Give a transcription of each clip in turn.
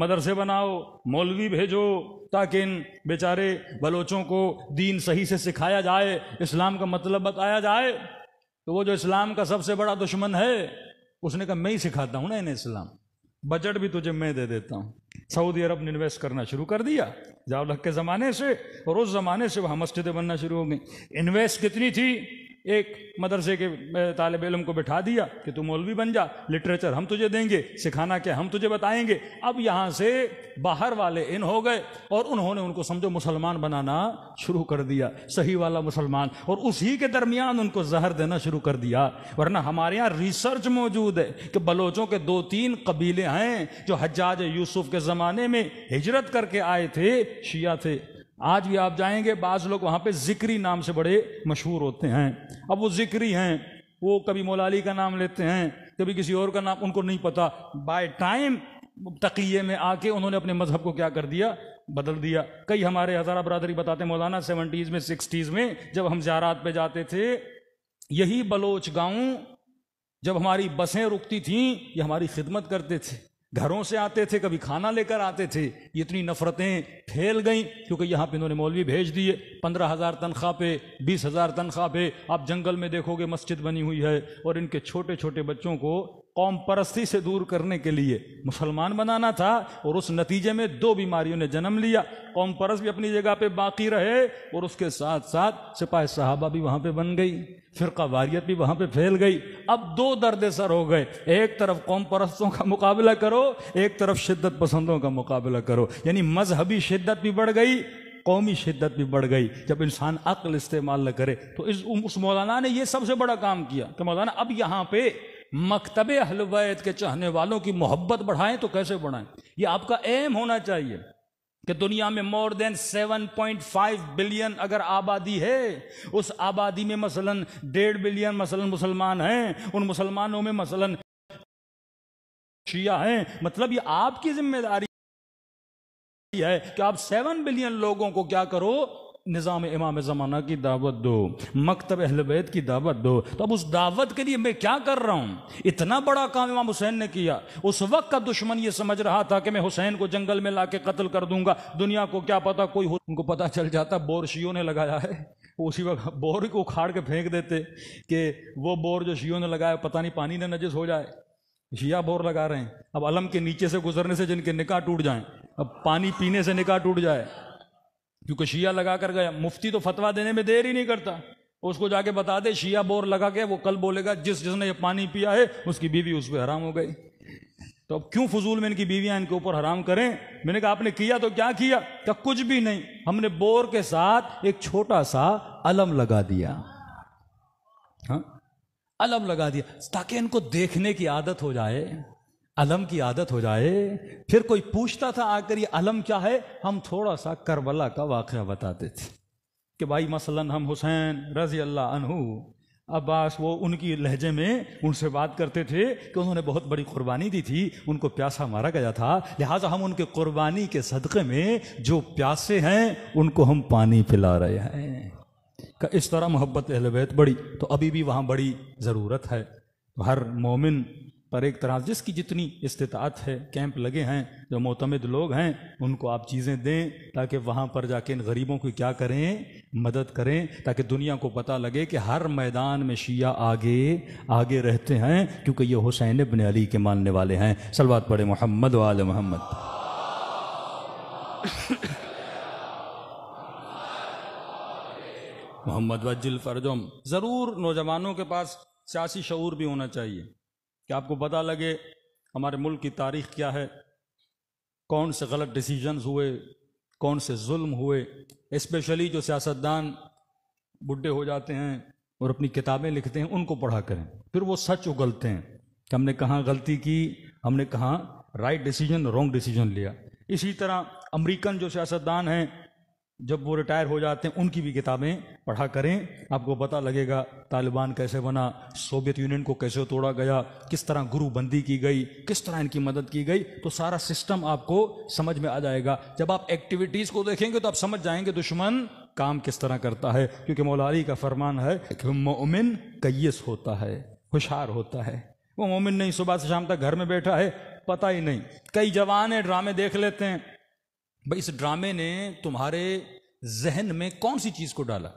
मदरसे बनाओ मौलवी भेजो ताकि इन बेचारे बलोचों को दीन सही से सिखाया जाए इस्लाम का मतलब बताया जाए तो वो जो इस्लाम का सबसे बड़ा दुश्मन है उसने कहा मैं ही सिखाता हूँ ना इन्हें इस्लाम बजट भी तुझे मैं दे देता हूँ सऊदी अरब ने इन्वेस्ट करना शुरू कर दिया जावलक के ज़माने से और उस ज़माने से वहाँ मस्जिदें बनना शुरू हो गई इन्वेस्ट कितनी थी एक मदरसे के तालब इलम को बैठा दिया कि तू मौलवी बन जा लिटरेचर हम तुझे देंगे सिखाना क्या हम तुझे बताएंगे अब यहाँ से बाहर वाले इन हो गए और उन्होंने उनको समझो मुसलमान बनाना शुरू कर दिया सही वाला मुसलमान और उसी के दरमियान उनको जहर देना शुरू कर दिया वरना हमारे यहाँ रिसर्च मौजूद है कि बलोचों के दो तीन कबीले हैं जो हजाज यूसुफ के ज़माने में हिजरत करके आए थे शिया थे आज भी आप जाएंगे बाज लोग वहां पे जिक्री नाम से बड़े मशहूर होते हैं अब वो जिक्री हैं वो कभी मोलाली का नाम लेते हैं कभी किसी और का नाम उनको नहीं पता बाय टाइम तकिए में आके उन्होंने अपने मजहब को क्या कर दिया बदल दिया कई हमारे हज़ारा बरदरी बताते हैं मौलाना सेवेंटीज़ में सिक्सटीज़ में जब हम जारात पे जाते थे यही बलोच गांव जब हमारी बसें रुकती थीं ये हमारी खिदमत करते थे घरों से आते थे कभी खाना लेकर आते थे इतनी नफरतें फैल गईं क्योंकि यहाँ पे इन्होंने मौलवी भेज दिए पंद्रह हज़ार तनख्वाह पे बीस हज़ार तनख्वाह पे आप जंगल में देखोगे मस्जिद बनी हुई है और इनके छोटे छोटे बच्चों को कौम परस्ती से दूर करने के लिए मुसलमान बनाना था और उस नतीजे में दो बीमारियों ने जन्म लिया कौम परस भी अपनी जगह पे बाकी रहे और उसके साथ साथ सिपाही साहबा भी वहाँ पे बन गई फिरका वारियत भी वहाँ पे फैल गई अब दो दर्द सर हो गए एक तरफ कौम परस्तों का मुकाबला करो एक तरफ शिद्दत पसंदों का मुकाबला करो यानी मजहबी शिद्दत भी बढ़ गई कौमी शिद्दत भी बढ़ गई जब इंसान अक्ल इस्तेमाल न करे तो इस उस मौलाना ने यह सबसे बड़ा काम किया कि मौलाना अब यहाँ पे मकतब हलवैत के चाहने वालों की मोहब्बत बढ़ाएं तो कैसे बढ़ाएं ये आपका एम होना चाहिए कि दुनिया में मोर देन 7.5 बिलियन अगर आबादी है उस आबादी में मसलन डेढ़ बिलियन मसलन मुसलमान हैं उन मुसलमानों में मसलन शिया हैं मतलब ये आपकी जिम्मेदारी है कि आप सेवन बिलियन लोगों को क्या करो निज़ाम इमाम ज़माना की दावत दो मकतब अहलबैत की दावत दो तो अब उस दावत के लिए मैं क्या कर रहा हूँ इतना बड़ा काम इमाम हुसैन ने किया उस वक्त का दुश्मन ये समझ रहा था कि मैं हुसैन को जंगल में ला के कत्ल कर दूंगा दुनिया को क्या पता कोई उनको पता चल जाता बोर शियों ने लगाया है उसी वक्त बोर को उखाड़ के फेंक देते कि वो बोर जो शियों ने लगाया पता नहीं पानी ने नजस हो जाए शिया बोर लगा रहे हैं अब अलम के नीचे से गुजरने से जिनके निकाह टूट जाए अब पानी पीने से निकाह टूट जाए क्योंकि शिया लगा कर गया मुफ्ती तो फतवा देने में देर ही नहीं करता उसको जाके बता दे शिया बोर लगा के वो कल बोलेगा जिस जिसने ये पानी पिया है उसकी बीवी उस पर हराम हो गई तो अब क्यों फजूल में इनकी बीवियां इनके ऊपर हराम करें मैंने कहा आपने किया तो क्या किया क्या तो कुछ भी नहीं हमने बोर के साथ एक छोटा सा अलम लगा दिया हाँ अलम लगा दिया ताकि इनको देखने की आदत हो जाए अलम की आदत हो जाए फिर कोई पूछता था आकर ये अलम क्या है हम थोड़ा सा करबला का वाक़ बताते थे कि भाई मसलन हम हुसैन रजी अल्लाह अनहु अब्बास वो उनकी लहजे में उनसे बात करते थे कि उन्होंने बहुत बड़ी कुर्बानी दी थी उनको प्यासा मारा गया था लिहाजा हम उनके कुर्बानी के सदक़े में जो प्यासे हैं उनको हम पानी पिला रहे हैं का इस तरह मोहब्बत अहलबैत बड़ी तो अभी भी वहाँ बड़ी ज़रूरत है हर मोमिन पर एक तरह जिसकी जितनी इस्तात है कैंप लगे हैं जो मोतमद लोग हैं उनको आप चीज़ें दें ताकि वहाँ पर जाके इन गरीबों की क्या करें मदद करें ताकि दुनिया को पता लगे कि हर मैदान में शिया आगे आगे रहते हैं क्योंकि ये हुसैन बन अली के मानने वाले हैं सलवा पड़े मोहम्मद वाल मोहम्मद मोहम्मद वजुल फरजम ज़रूर नौजवानों के पास सियासी शूर भी होना चाहिए कि आपको पता लगे हमारे मुल्क की तारीख क्या है कौन से गलत डिसीजंस हुए कौन से जुल्म हुए इस्पेशली जो सियासतदान बुढ़े हो जाते हैं और अपनी किताबें लिखते हैं उनको पढ़ा करें फिर वो सच उगलते हैं कि हमने कहाँ गलती की हमने कहाँ राइट डिसीजन रॉन्ग डिसीजन लिया इसी तरह अमेरिकन जो सियासतदान हैं जब वो रिटायर हो जाते हैं उनकी भी किताबें पढ़ा करें आपको पता लगेगा तालिबान कैसे बना सोवियत यूनियन को कैसे तोड़ा गया किस तरह गुरुबंदी की गई किस तरह इनकी मदद की गई तो सारा सिस्टम आपको समझ में आ जाएगा जब आप एक्टिविटीज़ को देखेंगे तो आप समझ जाएंगे दुश्मन काम किस तरह करता है क्योंकि मौलारी का फरमान है कि मोमिन कैस होता है होशार होता है वो मोमिन नहीं सुबह से शाम तक घर में बैठा है पता ही नहीं कई जवान है ड्रामे देख लेते हैं भाई इस ड्रामे ने तुम्हारे जहन में कौन सी चीज को डाला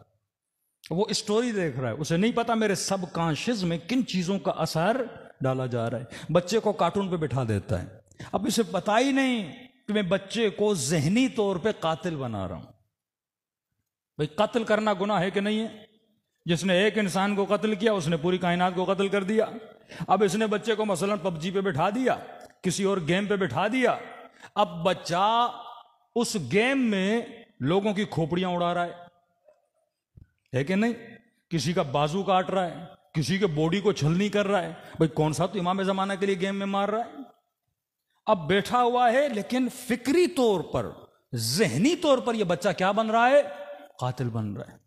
वो स्टोरी देख रहा है उसे नहीं पता मेरे सब कॉन्शियस में किन चीजों का असर डाला जा रहा है बच्चे को कार्टून पे बिठा देता है अब इसे पता ही नहीं कि मैं बच्चे को जहनी तौर पे कातिल बना रहा हूं भाई कत्ल करना गुना है कि नहीं है जिसने एक इंसान को कत्ल किया उसने पूरी कायनात को कत्ल कर दिया अब इसने बच्चे को मसलन पबजी पे बिठा दिया किसी और गेम पे बिठा दिया अब बच्चा उस गेम में लोगों की खोपड़ियां उड़ा रहा है है कि नहीं किसी का बाजू काट रहा है किसी के बॉडी को छलनी कर रहा है भाई कौन सा तो इमाम जमाना के लिए गेम में मार रहा है अब बैठा हुआ है लेकिन फिक्री तौर पर जहनी तौर पर यह बच्चा क्या बन रहा है कातिल बन रहा है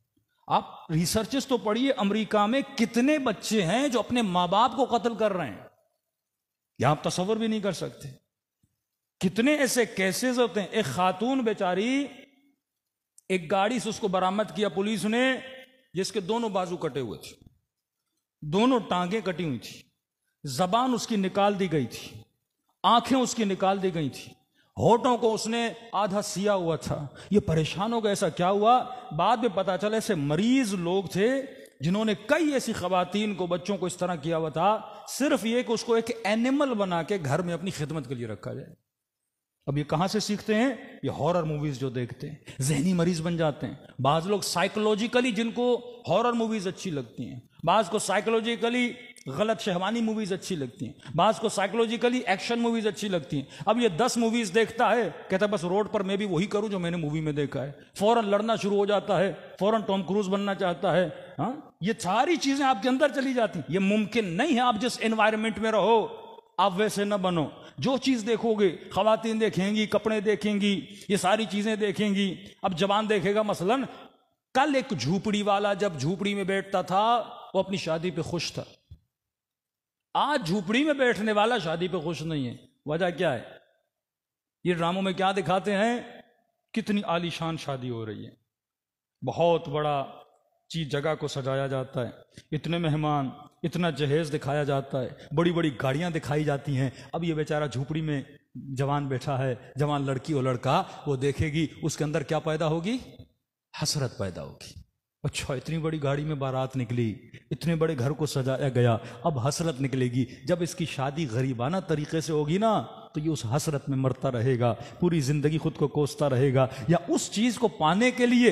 आप रिसर्चेस तो पढ़िए अमेरिका में कितने बच्चे हैं जो अपने माँ बाप को कत्ल कर रहे हैं यहां आप तस्वर भी नहीं कर सकते कितने ऐसे केसेस होते हैं एक खातून बेचारी एक गाड़ी से उसको बरामद किया पुलिस ने जिसके दोनों बाजू कटे हुए थे दोनों टांगे कटी हुई थी जबान उसकी निकाल दी गई थी आंखें उसकी निकाल दी गई थी होठों को उसने आधा सिया हुआ था ये परेशान हो गया ऐसा क्या हुआ बाद में पता चला ऐसे मरीज लोग थे जिन्होंने कई ऐसी खवतान को बच्चों को इस तरह किया हुआ था सिर्फ ये कि उसको एक एनिमल बना के घर में अपनी खिदमत के लिए रखा जाए अब ये कहां से सीखते हैं ये हॉरर मूवीज जो देखते हैं जहनी मरीज बन जाते हैं बाज लोग साइकोलॉजिकली जिनको हॉरर मूवीज अच्छी लगती हैं बाज को साइकोलॉजिकली गलत शहवानी मूवीज अच्छी लगती हैं बाज को साइकोलॉजिकली एक्शन मूवीज अच्छी लगती हैं अब ये दस मूवीज देखता है कहता है बस रोड पर मैं भी वही करूं जो मैंने मूवी में देखा है फौरन लड़ना शुरू हो जाता है फौरन टॉम क्रूज बनना चाहता है हा? ये सारी चीजें आपके अंदर चली जाती ये मुमकिन नहीं है आप जिस एनवायरमेंट में रहो आप वैसे ना बनो जो चीज़ देखोगे खातन देखेंगी कपड़े देखेंगी ये सारी चीज़ें देखेंगी अब जवान देखेगा मसलन कल एक झूपड़ी वाला जब झूपड़ी में बैठता था वो अपनी शादी पे खुश था आज झूपड़ी में बैठने वाला शादी पे खुश नहीं है वजह क्या है ये ड्रामों में क्या दिखाते हैं कितनी आलीशान शादी हो रही है बहुत बड़ा चीज जगह को सजाया जाता है इतने मेहमान इतना जहेज दिखाया जाता है बड़ी बड़ी गाड़ियां दिखाई जाती हैं अब ये बेचारा झोपड़ी में जवान बैठा है जवान लड़की और लड़का वो देखेगी उसके अंदर क्या पैदा होगी हसरत पैदा होगी अच्छा इतनी बड़ी गाड़ी में बारात निकली इतने बड़े घर को सजाया गया अब हसरत निकलेगी जब इसकी शादी गरीबाना तरीके से होगी ना तो ये उस हसरत में मरता रहेगा पूरी जिंदगी खुद को कोसता रहेगा या उस चीज को पाने के लिए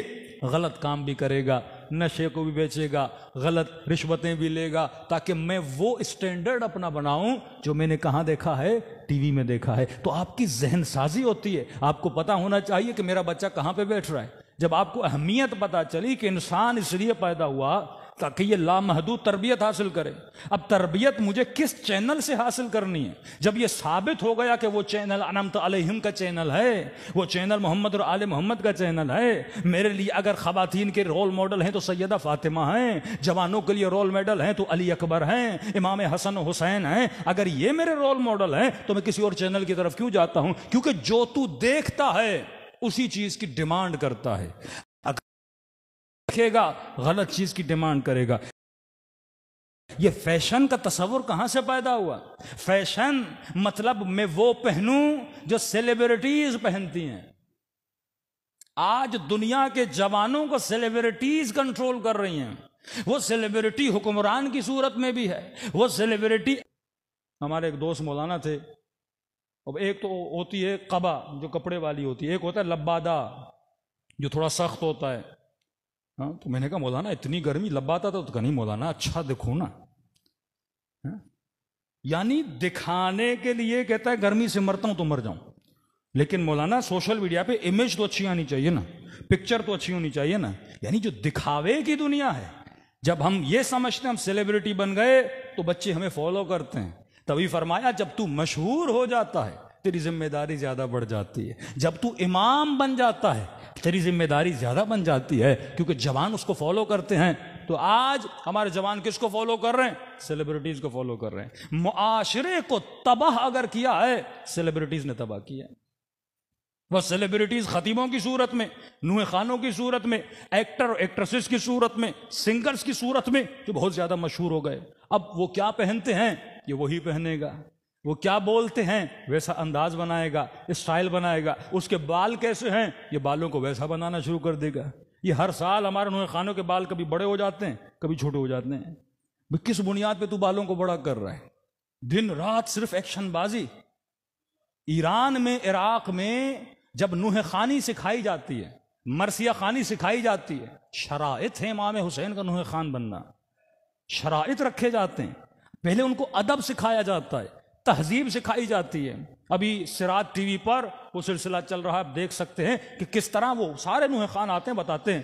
गलत काम भी करेगा नशे को भी बेचेगा गलत रिश्वतें भी लेगा ताकि मैं वो स्टैंडर्ड अपना बनाऊं जो मैंने कहाँ देखा है टीवी में देखा है तो आपकी जहन साजी होती है आपको पता होना चाहिए कि मेरा बच्चा कहाँ पे बैठ रहा है जब आपको अहमियत पता चली कि इंसान इसलिए पैदा हुआ ताकि ये लामहदूद तरबियत हासिल करे अब तरबियत मुझे किस चैनल से हासिल करनी है जब ये साबित हो गया कि वो चैनल अनंत अलहिम का चैनल है वो चैनल मोहम्मद और आले मोहम्मद का चैनल है मेरे लिए अगर ख़वातीन के रोल मॉडल हैं तो सैदा फातिमा हैं जवानों के लिए रोल मॉडल हैं तो अली अकबर हैं इमाम हसन हुसैन हैं अगर ये मेरे रोल मॉडल हैं तो मैं किसी और चैनल की तरफ क्यों जाता हूँ क्योंकि जो तू देखता है उसी चीज़ की डिमांड करता है रखेगा गलत चीज की डिमांड करेगा ये फैशन का तस्वुर कहां से पैदा हुआ फैशन मतलब मैं वो पहनूं जो सेलिब्रिटीज पहनती हैं आज दुनिया के जवानों को सेलिब्रिटीज कंट्रोल कर रही हैं वो सेलिब्रिटी हुक्मरान की सूरत में भी है वो सेलिब्रिटी हमारे एक दोस्त मौलाना थे अब एक तो होती है कबा जो कपड़े वाली होती है एक होता है लब्बादा जो थोड़ा सख्त होता है हाँ तो मैंने कहा मौलाना इतनी गर्मी लबाता था तो कहीं नहीं मौलाना अच्छा देखो ना हाँ? यानी दिखाने के लिए कहता है गर्मी से मरता हूं तो मर जाऊं लेकिन मौलाना सोशल मीडिया पे इमेज तो अच्छी आनी चाहिए ना पिक्चर तो अच्छी होनी चाहिए ना यानी जो दिखावे की दुनिया है जब हम ये समझते हैं हम सेलिब्रिटी बन गए तो बच्चे हमें फॉलो करते हैं तभी फरमाया जब तू मशहूर हो जाता है तेरी जिम्मेदारी ज़्यादा बढ़ जाती है जब तू इमाम बन जाता है तेरी जिम्मेदारी ज़्यादा बन जाती है क्योंकि जवान उसको फॉलो करते हैं तो आज हमारे जवान किसको फॉलो कर रहे हैं सेलिब्रिटीज़ को फॉलो कर रहे हैं मुआशरे को तबाह अगर किया है सेलिब्रिटीज़ ने तबाह किया है वह सेलिब्रिटीज खतीबों की सूरत में नूह खानों की सूरत में एक्टर और एक्ट्रेसेस की सूरत में सिंगर्स की सूरत में जो बहुत ज्यादा मशहूर हो गए अब वो क्या पहनते हैं ये वही पहनेगा वो क्या बोलते हैं वैसा अंदाज बनाएगा स्टाइल बनाएगा उसके बाल कैसे हैं ये बालों को वैसा बनाना शुरू कर देगा ये हर साल हमारे नुहे खानों के बाल कभी बड़े हो जाते हैं कभी छोटे हो जाते हैं किस बुनियाद पे तू बालों को बड़ा कर रहा है दिन रात सिर्फ एक्शनबाजी ईरान में इराक में जब नूह खानी सिखाई जाती है मरसिया खानी सिखाई जाती है शराइत है इमाम हुसैन का नूह खान बनना शराइत रखे जाते हैं पहले उनको अदब सिखाया जाता है तहजीब सिखाई जाती है अभी सिराज टीवी पर वो सिलसिला चल रहा है आप देख सकते हैं कि किस तरह वो सारे नूह खान आते हैं बताते हैं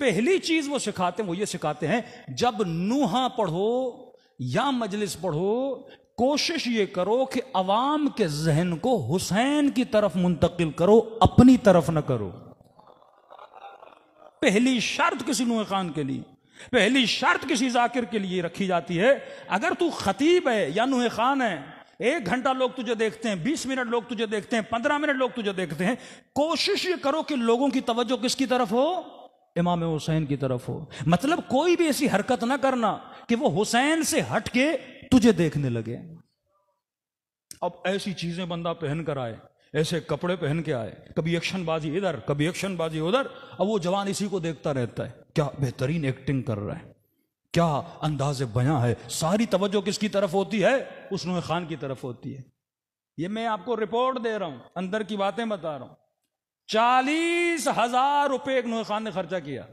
पहली चीज वो सिखाते हैं वो ये सिखाते हैं जब नूहा पढ़ो या मजलिस पढ़ो कोशिश ये करो कि अवाम के जहन को हुसैन की तरफ मुंतकिल करो अपनी तरफ न करो पहली शर्त किसी नूह खान के लिए पहली शर्त किसी जाकिर के लिए रखी जाती है अगर तू खतीब है या नूह खान है एक घंटा लोग तुझे देखते हैं बीस मिनट लोग तुझे देखते हैं पंद्रह मिनट लोग तुझे देखते हैं कोशिश ये करो कि लोगों की तवज्जो किसकी तरफ हो इमाम हुसैन की तरफ हो मतलब कोई भी ऐसी हरकत ना करना कि वो हुसैन से हट के तुझे देखने लगे अब ऐसी चीजें बंदा पहन कर आए ऐसे कपड़े पहन के आए कभी एक्शनबाजी इधर कभी एक्शनबाजी उधर अब वो जवान इसी को देखता रहता है क्या बेहतरीन एक्टिंग कर रहा है क्या अंदाज बयां है सारी तवज्जो किसकी तरफ होती है उस नूह खान की तरफ होती है ये मैं आपको रिपोर्ट दे रहा हूं अंदर की बातें बता रहा हूं चालीस हजार रुपये नूह खान ने खर्चा किया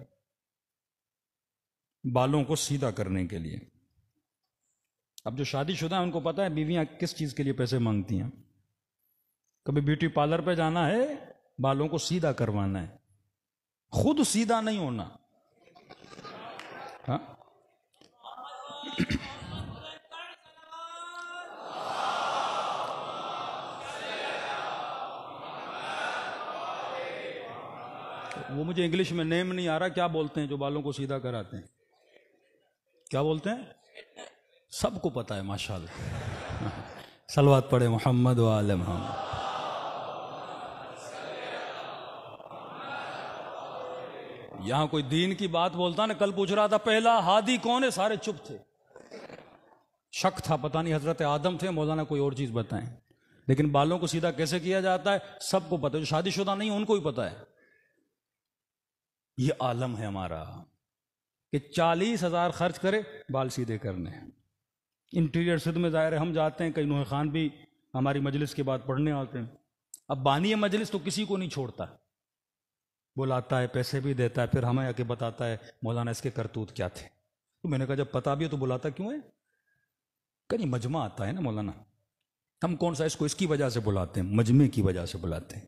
बालों को सीधा करने के लिए अब जो शादीशुदा है उनको पता है बीवियां किस चीज के लिए पैसे मांगती हैं कभी ब्यूटी पार्लर पे जाना है बालों को सीधा करवाना है खुद सीधा नहीं होना हाँ वो मुझे इंग्लिश में नेम नहीं आ रहा क्या बोलते हैं जो बालों को सीधा कराते हैं क्या बोलते हैं सबको पता है माशाल्लाह सलवात पढ़े मोहम्मद वाल मोहम्मद यहां कोई दीन की बात बोलता ना कल पूछ रहा था पहला हादी कौन है सारे चुप थे शक था पता नहीं हजरत आदम थे मौलाना कोई और चीज बताएं लेकिन बालों को सीधा कैसे किया जाता है सबको पता है जो शादीशुदा नहीं उनको ही पता है ये आलम है हमारा कि चालीस हजार खर्च करे बाल सीधे करने इंटीरियर सिद्ध में जाहिर है हम जाते हैं कई नूह खान भी हमारी मजलिस के बाद पढ़ने आते हैं अब बानी मजलिस तो किसी को नहीं छोड़ता बुलाता है पैसे भी देता है फिर हमें आके बताता है मौलाना इसके करतूत क्या थे तो मैंने कहा जब पता भी हो तो बुलाता क्यों है कहीं मजमा आता है ना मौलाना हम कौन सा इसको इसकी वजह से बुलाते हैं मजमे की वजह से बुलाते हैं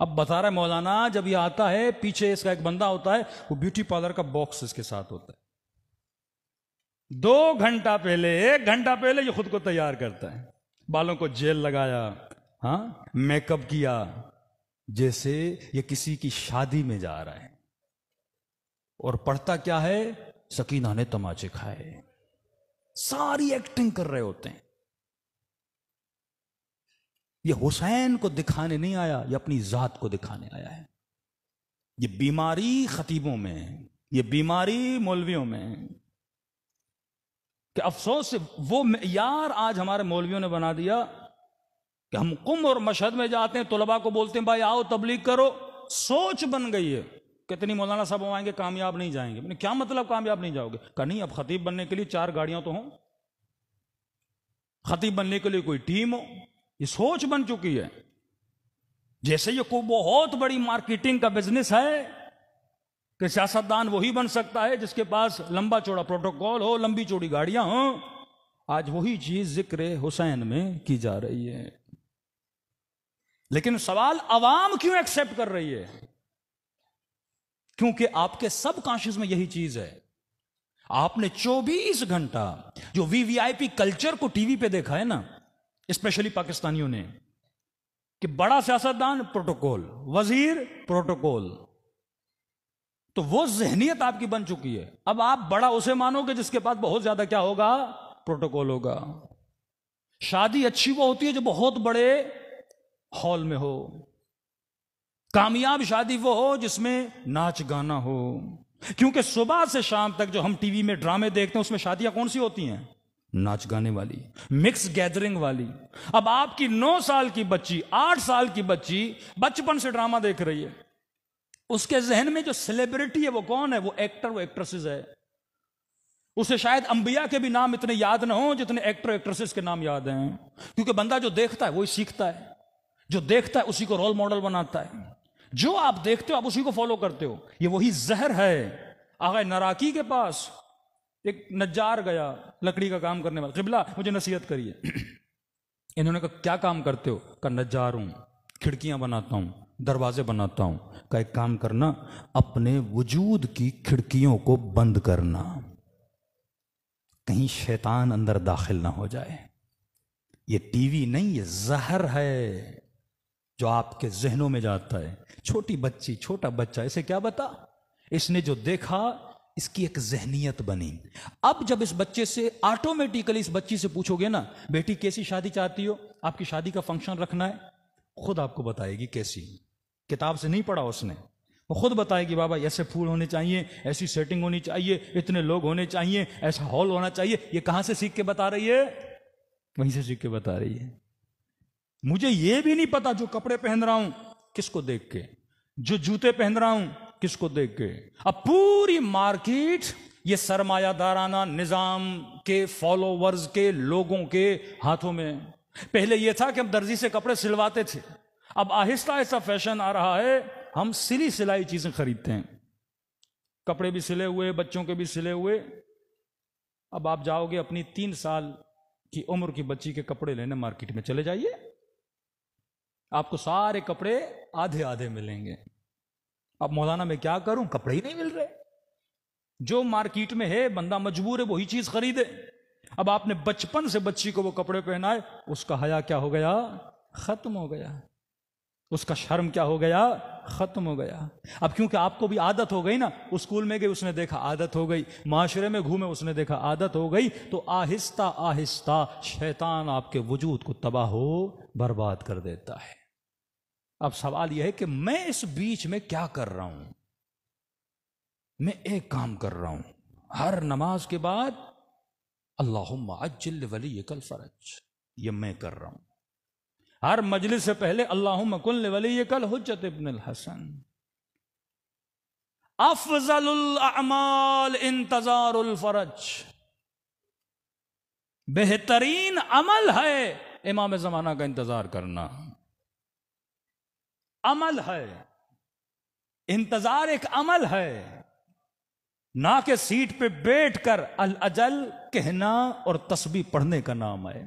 अब बता रहा है मौलाना जब ये आता है पीछे इसका एक बंदा होता है वो ब्यूटी पार्लर का बॉक्स इसके साथ होता है दो घंटा पहले एक घंटा पहले ये खुद को तैयार करता है बालों को जेल लगाया हाँ मेकअप किया जैसे ये किसी की शादी में जा रहा है और पढ़ता क्या है सकीना ने तमाचे खाए सारी एक्टिंग कर रहे होते हैं ये हुसैन को दिखाने नहीं आया ये अपनी जात को दिखाने आया है ये बीमारी खतीबों में ये बीमारी मौलवियों में कि अफसोस से वो यार आज हमारे मौलवियों ने बना दिया कि हम कुम और मशहद में जाते हैं तलबा को बोलते हैं भाई आओ तबलीग करो सोच बन गई है कितनी मौलाना साहब आएंगे कामयाब नहीं जाएंगे मैंने क्या मतलब कामयाब नहीं जाओगे कहा नहीं अब खतीब बनने के लिए चार गाड़ियां तो हों खतीब बनने के लिए कोई टीम हो ये सोच बन चुकी है जैसे ये कोई बहुत बड़ी मार्केटिंग का बिजनेस है कि सियासतदान वही बन सकता है जिसके पास लंबा चौड़ा प्रोटोकॉल हो लंबी चौड़ी गाड़ियां हो आज वही चीज जिक्र हुसैन में की जा रही है लेकिन सवाल अवाम क्यों एक्सेप्ट कर रही है क्योंकि आपके सब कॉन्शियस में यही चीज है आपने 24 घंटा जो वीवीआईपी कल्चर को टीवी पे देखा है ना स्पेशली पाकिस्तानियों ने कि बड़ा सियासतदान प्रोटोकॉल वजीर प्रोटोकॉल तो वो जहनीत आपकी बन चुकी है अब आप बड़ा उसे मानोगे जिसके पास बहुत ज्यादा क्या होगा प्रोटोकॉल होगा शादी अच्छी वो होती है जो बहुत बड़े हॉल में हो कामयाब शादी वो हो जिसमें नाच गाना हो क्योंकि सुबह से शाम तक जो हम टीवी में ड्रामे देखते हैं उसमें शादियां कौन सी होती हैं नाच गाने वाली मिक्स गैदरिंग वाली अब आपकी नौ साल की बच्ची आठ साल की बच्ची बचपन से ड्रामा देख रही है उसके जहन में जो सेलिब्रिटी है वो कौन है वो एक्टर वो एक्ट्रेसेस है उसे शायद अंबिया के भी नाम इतने याद ना हो जितने एक्टर एक्ट्रेसेस के नाम याद हैं क्योंकि बंदा जो देखता है वही सीखता है जो देखता है उसी को रोल मॉडल बनाता है जो आप देखते हो आप उसी को फॉलो करते हो ये वही जहर है आगे नराकी के पास एक नजार गया लकड़ी का काम करने वाला किबला मुझे नसीहत करिए इन्होंने कहा क्या काम करते हो का नजार हूं खिड़कियां बनाता हूं दरवाजे बनाता हूं का एक काम करना अपने वजूद की खिड़कियों को बंद करना कहीं शैतान अंदर दाखिल ना हो जाए ये टीवी नहीं ये जहर है जो आपके जहनों में जाता है छोटी बच्ची छोटा बच्चा इसे क्या बता इसने जो देखा इसकी एक जहनीत बनी अब जब इस बच्चे से ऑटोमेटिकली इस बच्ची से पूछोगे ना बेटी कैसी शादी चाहती हो आपकी शादी का फंक्शन रखना है खुद आपको बताएगी कैसी किताब से नहीं पढ़ा उसने वो खुद बताएगी बाबा ऐसे फूल होने चाहिए ऐसी सेटिंग होनी चाहिए इतने लोग होने चाहिए ऐसा हॉल होना चाहिए ये कहां से सीख के बता रही है वहीं से सीख के बता रही है मुझे ये भी नहीं पता जो कपड़े पहन रहा हूं किसको देख के जो जूते पहन रहा हूं किसको देख के अब पूरी मार्केट ये सरमायादाराना निजाम के फॉलोवर्स के लोगों के हाथों में पहले यह था कि हम दर्जी से कपड़े सिलवाते थे अब आहिस्ता आहिस्ता फैशन आ रहा है हम सिली सिलाई चीजें खरीदते हैं कपड़े भी सिले हुए बच्चों के भी सिले हुए अब आप जाओगे अपनी तीन साल की उम्र की बच्ची के कपड़े लेने मार्केट में चले जाइए आपको सारे कपड़े आधे आधे मिलेंगे अब मौलाना मैं क्या करूं कपड़े ही नहीं मिल रहे जो मार्केट में है बंदा मजबूर है वही चीज खरीदे अब आपने बचपन से बच्ची को वो कपड़े पहनाए उसका हया क्या हो गया खत्म हो गया उसका शर्म क्या हो गया खत्म हो गया अब क्योंकि आपको भी आदत हो गई ना स्कूल में गई उसने देखा आदत हो गई माशरे में घूमे उसने देखा आदत हो गई तो आहिस्ता आहिस्ता शैतान आपके वजूद को तबाह हो बर्बाद कर देता है अब सवाल यह है कि मैं इस बीच में क्या कर रहा हूं मैं एक काम कर रहा हूं हर नमाज के बाद अल्लाह अज्जिल वली कल फरज ये मैं कर रहा हूं हर मजलिस से पहले अल्लाह मकुल वली कल हजत इबन हसन अफजल अमाल इंतजार फरज बेहतरीन अमल है इमाम जमाना का इंतजार करना अमल है इंतजार एक अमल है ना के सीट पे बैठकर अल अजल कहना और तस्बी पढ़ने का नाम है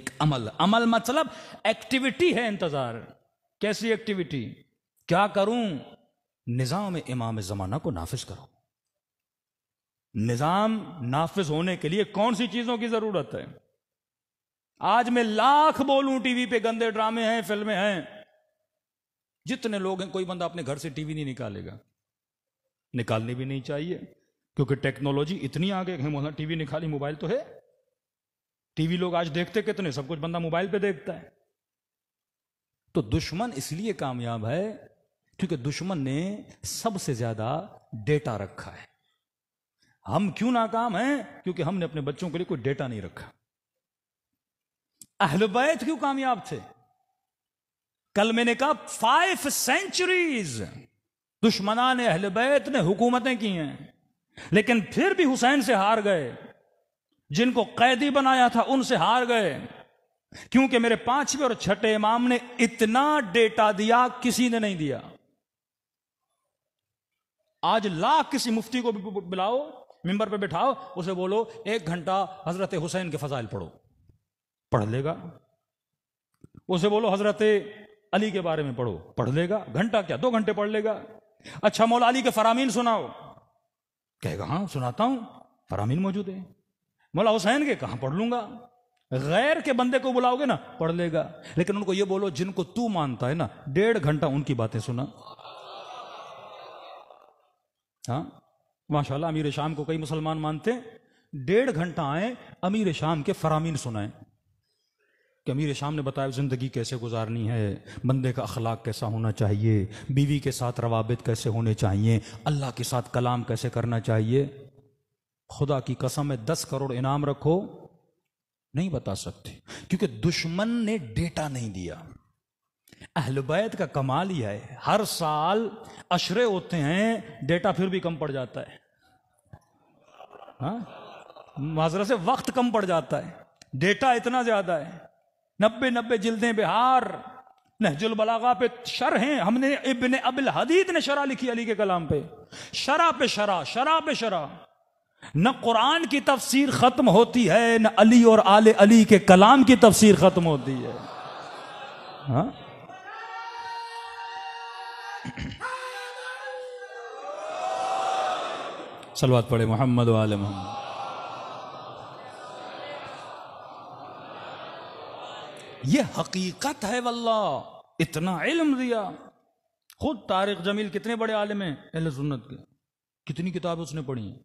एक अमल अमल मतलब एक्टिविटी है इंतजार कैसी एक्टिविटी क्या करूं निजाम इमाम जमाना को नाफिज करो निजाम नाफिज होने के लिए कौन सी चीजों की जरूरत है आज मैं लाख बोलूं टीवी पे गंदे ड्रामे हैं फिल्में हैं जितने लोग हैं कोई बंदा अपने घर से टीवी नहीं निकालेगा निकालनी भी नहीं चाहिए क्योंकि टेक्नोलॉजी इतनी आगे है टीवी निकाली मोबाइल तो है टीवी लोग आज देखते कितने सब कुछ बंदा मोबाइल पे देखता है तो दुश्मन इसलिए कामयाब है क्योंकि दुश्मन ने सबसे ज्यादा डेटा रखा है हम क्यों नाकाम हैं क्योंकि हमने अपने बच्चों के लिए कोई डेटा नहीं रखा अहलबैत क्यों कामयाब थे कल मैंने कहा फाइव सेंचुरीज दुश्मना ने अहलबैत ने हुकूमतें की हैं लेकिन फिर भी हुसैन से हार गए जिनको कैदी बनाया था उनसे हार गए क्योंकि मेरे पांचवें और छठे इमाम ने इतना डेटा दिया किसी ने नहीं दिया आज लाख किसी मुफ्ती को भी बुलाओ मेंबर पे बैठाओ उसे बोलो एक घंटा हजरत हुसैन के फजाइल पढ़ो पढ़ लेगा उसे बोलो हजरत अली के बारे में पढ़ो पढ़ लेगा घंटा क्या दो घंटे पढ़ लेगा अच्छा मौला अली के फरामीन सुनाओ कहेगा हाँ सुनाता हूं फरामीन मौजूद है मौला हुसैन के कहा पढ़ लूंगा गैर के बंदे को बुलाओगे ना पढ़ लेगा लेकिन उनको ये बोलो जिनको तू मानता है ना डेढ़ घंटा उनकी बातें सुना हाँ माशाला अमीर शाम को कई मुसलमान मानते डेढ़ घंटा आए अमीर शाम के फरामीन सुनाए कि अमीर शाम ने बताया ज़िंदगी कैसे गुजारनी है बंदे का अखलाक कैसा होना चाहिए बीवी के साथ रवाबित कैसे होने चाहिए अल्लाह के साथ कलाम कैसे करना चाहिए खुदा की कसम है दस करोड़ इनाम रखो नहीं बता सकते क्योंकि दुश्मन ने डेटा नहीं दिया अहलबैत का कमाल ही है हर साल अशरे होते हैं डेटा फिर भी कम पड़ जाता है हाँ माजरा से वक्त कम पड़ जाता है डेटा इतना ज़्यादा है नब्बे नब्बे जिल्दे बिहार नहजुल बलागा पे शर हैं हमने इबन अबिल हदीद ने शरा लिखी अली के कलाम पे शरा पे शरा शरा पे शरा न कुरान की तफसीर खत्म होती है न अली और आले अली के कलाम की तफसीर खत्म होती है हा? सलवात पढ़े मोहम्मद वाले मोहम्मद ये हकीकत है वल्ला इतना इल्म दिया खुद तारिक जमील कितने बड़े आलिम हैं अहल सुन्नत के कितनी किताबें उसने पढ़ी हैं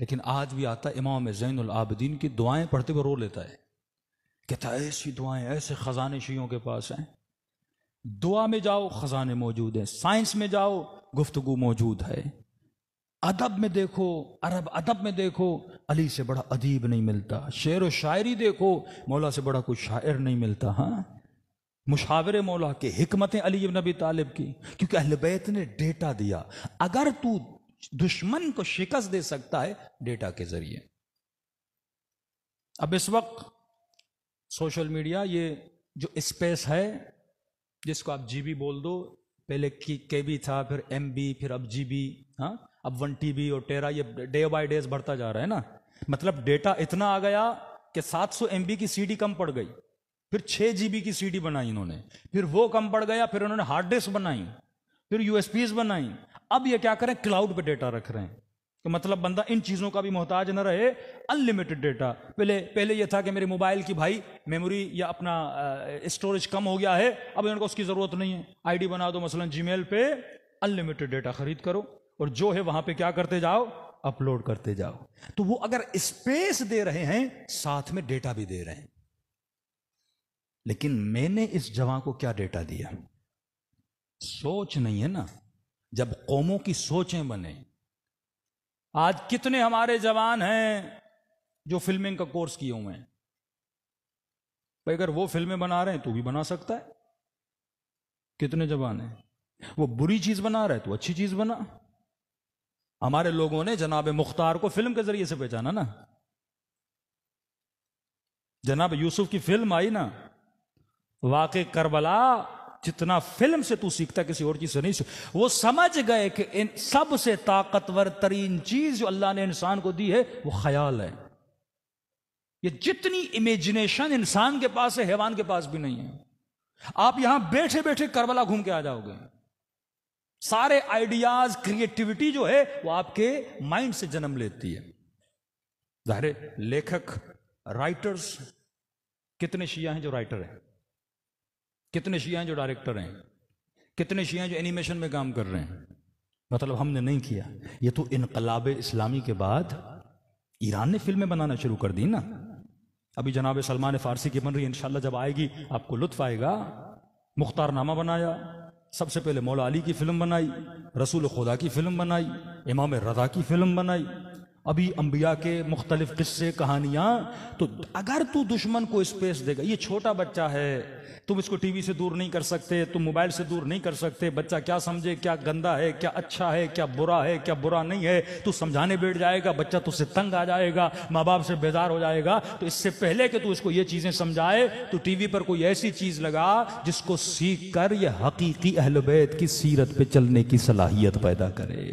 लेकिन आज भी आता इमाम जैन आबदीन की दुआएं पढ़ते हुए रो लेता है कहता है ऐसी दुआएं ऐसे खजाने शियों के पास हैं दुआ में जाओ खजाने मौजूद हैं साइंस में जाओ गुफ्तगु मौजूद है अदब में देखो अरब अदब में देखो अली से बड़ा अदीब नहीं मिलता शेर व शायरी देखो मौला से बड़ा कोई शायर नहीं मिलता हाँ मुशावरे मौला के हमतें अली नबी तालिब की क्योंकि अहलबैत ने डेटा दिया अगर तू दुश्मन को शिकस्त दे सकता है डेटा के जरिए अब इस वक्त सोशल मीडिया ये जो स्पेस है जिसको आप जीबी बोल दो पहले के बी था फिर एम बी फिर अब जी बी हाँ अब वन टीबी और टेरा ये डे बाय डे बढ़ता जा रहा है ना मतलब डेटा इतना आ गया कि 700 सौ की सीडी कम पड़ गई फिर 6 जीबी की सीडी बनाई इन्होंने फिर वो कम पड़ गया फिर उन्होंने हार्ड डिस्क बनाई फिर यूएसपीज बनाई अब ये क्या करें क्लाउड पे डेटा रख रहे हैं तो मतलब बंदा इन चीज़ों का भी मोहताज न रहे अनलिमिटेड डेटा पहले पहले ये था कि मेरे मोबाइल की भाई मेमोरी या अपना स्टोरेज कम हो गया है अब इनको उसकी ज़रूरत नहीं है आईडी बना दो मसलन जीमेल पे अनलिमिटेड डेटा खरीद करो और जो है वहां पे क्या करते जाओ अपलोड करते जाओ तो वो अगर स्पेस दे रहे हैं साथ में डेटा भी दे रहे हैं लेकिन मैंने इस जवान को क्या डेटा दिया सोच नहीं है ना जब कौमों की सोचें बने आज कितने हमारे जवान हैं जो फिल्मिंग का कोर्स किए हुए हैं भाई अगर वो फिल्में बना रहे हैं तो भी बना सकता है कितने जवान हैं वो बुरी चीज बना रहा है तो अच्छी चीज बना हमारे लोगों ने जनाब मुख्तार को फिल्म के जरिए से पहचाना ना जनाब यूसुफ की फिल्म आई ना वाकई करबला जितना फिल्म से तू सीखता किसी और चीज से नहीं वो समझ गए कि इन सबसे ताकतवर तरीन चीज जो अल्लाह ने इंसान को दी है वो ख्याल है ये जितनी इमेजिनेशन इंसान के पास है हैवान के पास भी नहीं है आप यहां बैठे बैठे करबला घूम के आ जाओगे सारे आइडियाज क्रिएटिविटी जो है वो आपके माइंड से जन्म लेती है जाहिर लेखक राइटर्स कितने शिया हैं जो राइटर हैं कितने शिया हैं जो डायरेक्टर हैं कितने शिया हैं जो एनिमेशन में काम कर रहे हैं मतलब हमने नहीं किया ये तो इनकलाब इस्लामी के बाद ईरान ने फिल्में बनाना शुरू कर दी ना अभी जनाब सलमान फारसी की बन रही है इनशाला जब आएगी आपको लुत्फ आएगा मुख्तारनामा बनाया सबसे पहले मौला अली की फ़िल्म बनाई रसूल खुदा की फ़िल्म बनाई इमाम रदा की फ़िल्म बनाई अभी अंबिया के मुख्तलिफ किस्से कहानियाँ तो अगर तू दुश्मन को स्पेस देगा ये छोटा बच्चा है तुम इसको टीवी से दूर नहीं कर सकते तुम मोबाइल से दूर नहीं कर सकते बच्चा क्या समझे क्या गंदा है क्या अच्छा है क्या बुरा है क्या बुरा नहीं है तू समझाने बैठ जाएगा बच्चा तुझसे तंग आ जाएगा माँ बाप से बेजार हो जाएगा तो इससे पहले कि तू इसको ये चीज़ें समझाए तो टीवी पर कोई ऐसी चीज़ लगा जिसको सीख कर यह हकीकी अहलबैत की सीरत पर चलने की सलाहियत पैदा करे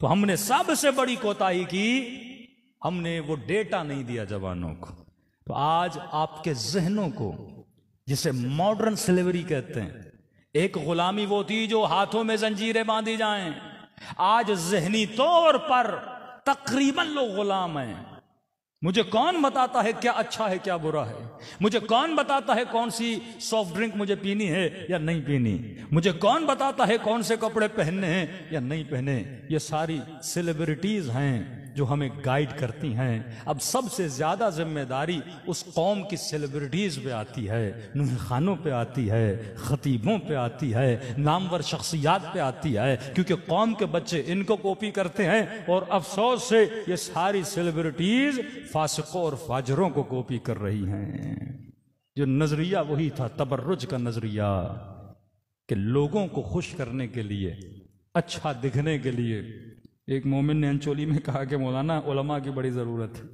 तो हमने सबसे बड़ी कोताही की हमने वो डेटा नहीं दिया जवानों को तो आज आपके जहनों को जिसे मॉडर्न सिलेवरी कहते हैं एक गुलामी वो थी जो हाथों में जंजीरें बांधी जाएं आज जहनी तौर पर तकरीबन लोग गुलाम हैं मुझे कौन बताता है क्या अच्छा है क्या बुरा है मुझे कौन बताता है कौन सी सॉफ्ट ड्रिंक मुझे पीनी है या नहीं पीनी मुझे कौन बताता है कौन से कपड़े पहनने हैं या नहीं पहने ये सारी सेलिब्रिटीज हैं जो हमें गाइड करती हैं अब सबसे ज़्यादा जिम्मेदारी उस कौम की सेलिब्रिटीज़ पे आती है नुह खानों पे आती है ख़तीबों पे आती है नामवर शख्सियात पे आती है क्योंकि कौम के बच्चे इनको कॉपी करते हैं और अफसोस से ये सारी सेलिब्रिटीज़ फासकों और फाजरों को कॉपी कर रही हैं जो नज़रिया वही था तबर्रुज का नज़रिया कि लोगों को खुश करने के लिए अच्छा दिखने के लिए एक मोमिन ने अंचोली में कहा कि मौलाना उलमा की बड़ी ज़रूरत है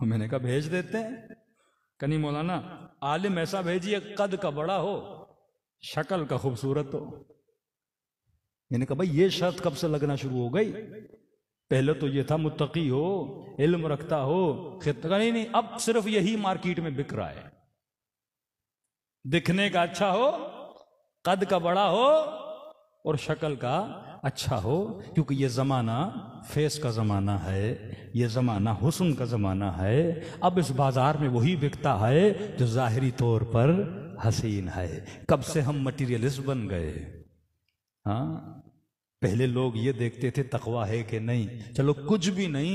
और मैंने कहा भेज देते हैं कनी मौलाना आलिम ऐसा भेजिए कद का बड़ा हो शक्ल का खूबसूरत हो मैंने कहा भाई ये शर्त कब से लगना शुरू हो गई पहले तो ये था मुतकी हो इल्म रखता हो खितका नहीं नहीं अब सिर्फ यही मार्केट में बिक रहा है दिखने का अच्छा हो कद का बड़ा हो और शक्ल का अच्छा हो क्योंकि ये ज़माना फेस का ज़माना है ये ज़माना हुसन का ज़माना है अब इस बाज़ार में वही बिकता है जो ज़ाहरी तौर पर हसीन है कब से हम मटीरियलिस्ट बन गए हाँ पहले लोग ये देखते थे तकवा है कि नहीं चलो कुछ भी नहीं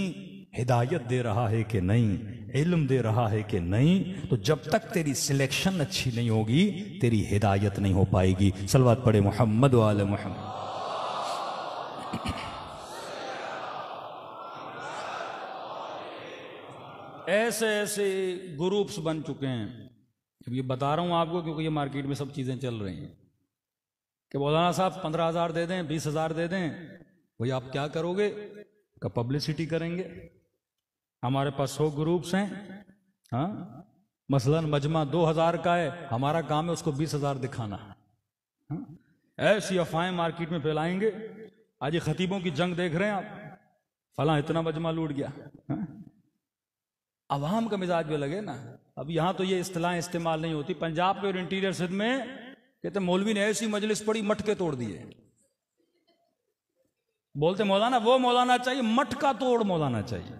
हिदायत दे रहा है कि नहीं इल्म दे रहा है कि नहीं तो जब तक तेरी सिलेक्शन अच्छी नहीं होगी तेरी हिदायत नहीं हो पाएगी सलवात पड़े मोहम्मद वाले मोहम्मद ऐसे ऐसे ग्रुप्स बन चुके हैं अब ये बता रहा हूं आपको क्योंकि ये मार्केट में सब चीज़ें चल रही हैं कि मौलाना साहब पंद्रह हज़ार दे दें बीस हज़ार दे दें भाई आप क्या करोगे का पब्लिसिटी करेंगे हमारे पास सौ ग्रुप्स हैं हाँ मसलन मजमा दो हज़ार का है हमारा काम है उसको बीस हज़ार दिखाना हाँ? ऐसी अफवाहें मार्केट में फैलाएंगे आज ये खतीबों की जंग देख रहे हैं आप फला इतना मजमा लूट गया हाँ? अवाम का मिजाज भी लगे ना अब यहां तो ये इतलाह इस्तेमाल नहीं होती पंजाब के और इंटीरियर सिद्ध में कहते मौलवी ने ऐसी मजलिस पड़ी मटके तोड़ दिए बोलते मौलाना वो मौलाना चाहिए मटका तोड़ मौलाना चाहिए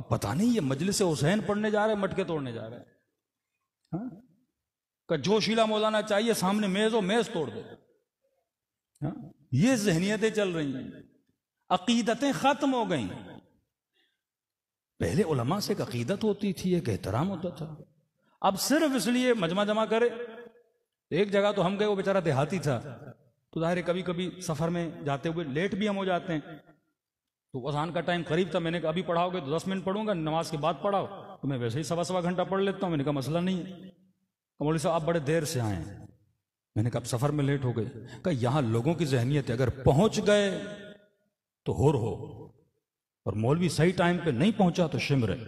अब पता नहीं ये मजलिस हुसैन पढ़ने जा रहे मटके तोड़ने जा रहे हैं हाँ? जोशीला मौलाना चाहिए सामने मेज हो मेज तोड़ दो हाँ? ये जहनीतें चल रही हैं अकीदतें खत्म हो गई पहले उलमा से एक अकीदत होती थी एक एहतराम होता था अब सिर्फ इसलिए मजमा जमा करे एक जगह तो हम गए वो बेचारा देहाती था तो जाहिर कभी कभी सफर में जाते हुए लेट भी हम हो जाते हैं तो अजान का टाइम करीब था मैंने कहा अभी पढ़ाओगे तो दस मिनट पढ़ूंगा नमाज के बाद पढ़ाओ तो मैं वैसे ही सवा सवा घंटा पढ़ लेता हूँ मैंने कहा मसला नहीं है मौली साहब आप बड़े देर से आए हैं मैंने कहा सफर में लेट हो गई कहा यहां लोगों की जहनीत है अगर पहुंच गए तो होर हो और मौलवी सही टाइम पे नहीं पहुंचा तो शिमरे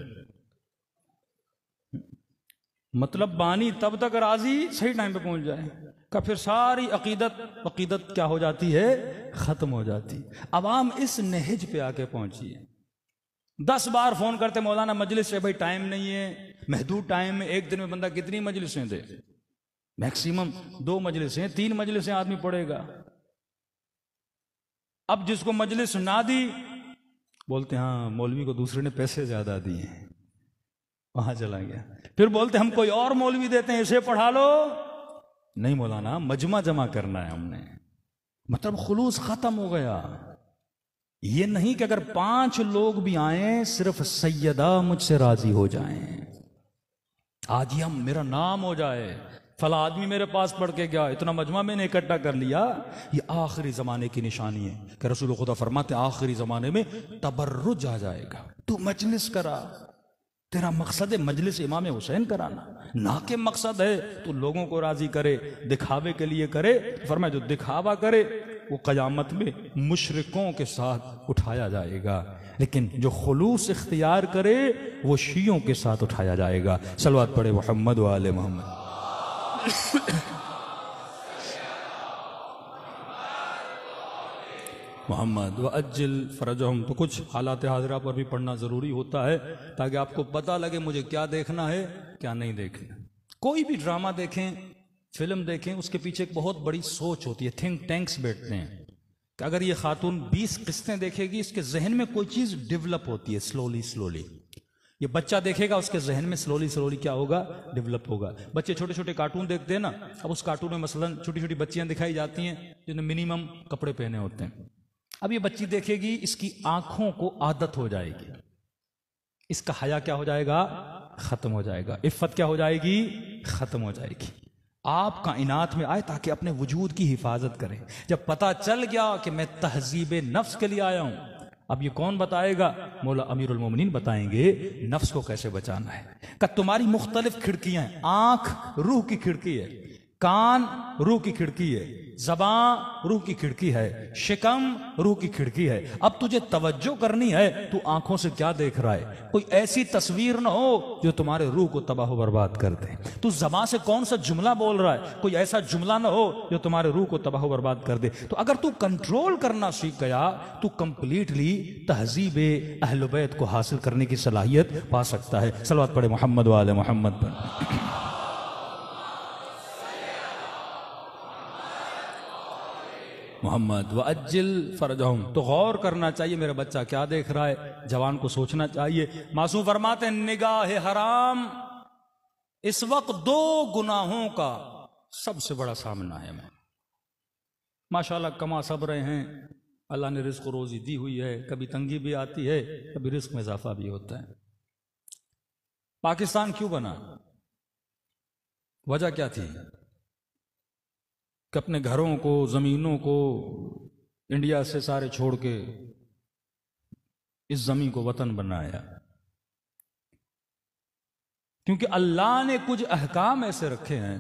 मतलब बानी तब तक राजी सही टाइम पे पहुंच जाए का फिर सारी अकीदत अकीदत क्या हो जाती है खत्म हो जाती आवाम इस नहज पे आके पहुंची है दस बार फोन करते मौलाना मजलिस है भाई टाइम नहीं है महदूद टाइम में एक दिन में बंदा कितनी मजलिसें दे मैक्सिमम दो हैं तीन हैं आदमी पढ़ेगा अब जिसको मजलिस ना दी बोलते हाँ मौलवी को दूसरे ने पैसे ज्यादा दिए वहां चला गया फिर बोलते हम कोई और मौलवी देते हैं इसे पढ़ा लो नहीं मौलाना मजमा जमा करना है हमने मतलब खुलूस खत्म हो गया ये नहीं कि अगर पांच लोग भी आए सिर्फ सैयदा मुझसे राजी हो जाए आज ही हम मेरा नाम हो जाए फला आदमी मेरे पास पढ़ के गया इतना मजमा मैंने इकट्ठा कर लिया ये आखिरी जमाने की निशानी है कि रसूल खुदा फरमाते आखिरी जमाने में तबर्रुज आ जाएगा तू मजलिस करा तेरा मकसद है मजलिस इमाम हुसैन कराना ना के मकसद है तू लोगों को राजी करे दिखावे के लिए करे फरमाए जो दिखावा करे वो कयामत में मुशरकों के साथ उठाया जाएगा लेकिन जो खलूस इख्तियार करे वो शीयों के साथ उठाया जाएगा सलवात पढ़े मोहम्मद वाले मोहम्मद मोहम्मद व अज्जल फरजहम तो कुछ हालात हाजरा पर भी पढ़ना ज़रूरी होता है ताकि आपको पता लगे मुझे क्या देखना है क्या नहीं देखना कोई भी ड्रामा देखें फिल्म देखें उसके पीछे एक बहुत बड़ी सोच होती है थिंक टैंक्स बैठते हैं कि अगर ये खातून 20 किस्तें देखेगी इसके जहन में कोई चीज़ डेवलप होती है स्लोली स्लोली ये बच्चा देखेगा उसके जहन में स्लोली स्लोली क्या होगा डेवलप होगा बच्चे छोटे छोटे कार्टून देखते हैं ना अब उस कार्टून में मसलन छोटी छोटी बच्चियां दिखाई जाती हैं जिन्हें मिनिमम कपड़े पहने होते हैं अब ये बच्ची देखेगी इसकी आंखों को आदत हो जाएगी इसका हया क्या हो जाएगा खत्म हो जाएगा इफ्फत क्या हो जाएगी खत्म हो जाएगी आप कायनात में आए ताकि अपने वजूद की हिफाजत करें जब पता चल गया कि मैं तहजीब नफ्स के लिए आया हूं अब ये कौन बताएगा मौला अमीर उलमोमिन बताएंगे नफ्स को कैसे बचाना है का तुम्हारी मुख्तलिफ खिड़कियां आंख रूह की खिड़की है कान रूह की खिड़की है जबा रूह की खिड़की है शिकम रूह की खिड़की है अब तुझे तवज्जो करनी है तू आंखों से क्या देख रहा है कोई ऐसी तस्वीर ना हो जो तुम्हारे रूह को तबाह बर्बाद कर दे तू जबा से कौन सा जुमला बोल रहा है कोई ऐसा जुमला ना हो जो तुम्हारे रूह को तबाह बर्बाद कर दे तो अगर तू कंट्रोल करना सीख गया तो कंप्लीटली तहजीब अहलबैत को हासिल करने की सलाहियत पा सकता है सलवात पड़े मोहम्मद वाले मोहम्मद पर मोहम्मद व अज्जिल फरजहम तो गौर करना चाहिए मेरा बच्चा क्या देख रहा है जवान को सोचना चाहिए मासूम फरमाते निगाह हराम इस वक्त दो गुनाहों का सबसे बड़ा सामना है मैं माशाल्लाह कमा सब रहे हैं अल्लाह ने रिस्क रोज़ी दी हुई है कभी तंगी भी आती है कभी रिस्क में इजाफा भी होता है पाकिस्तान क्यों बना वजह क्या थी कि अपने घरों को ज़मीनों को इंडिया से सारे छोड़ के इस ज़मीन को वतन बनाया क्योंकि अल्लाह ने कुछ अहकाम ऐसे रखे हैं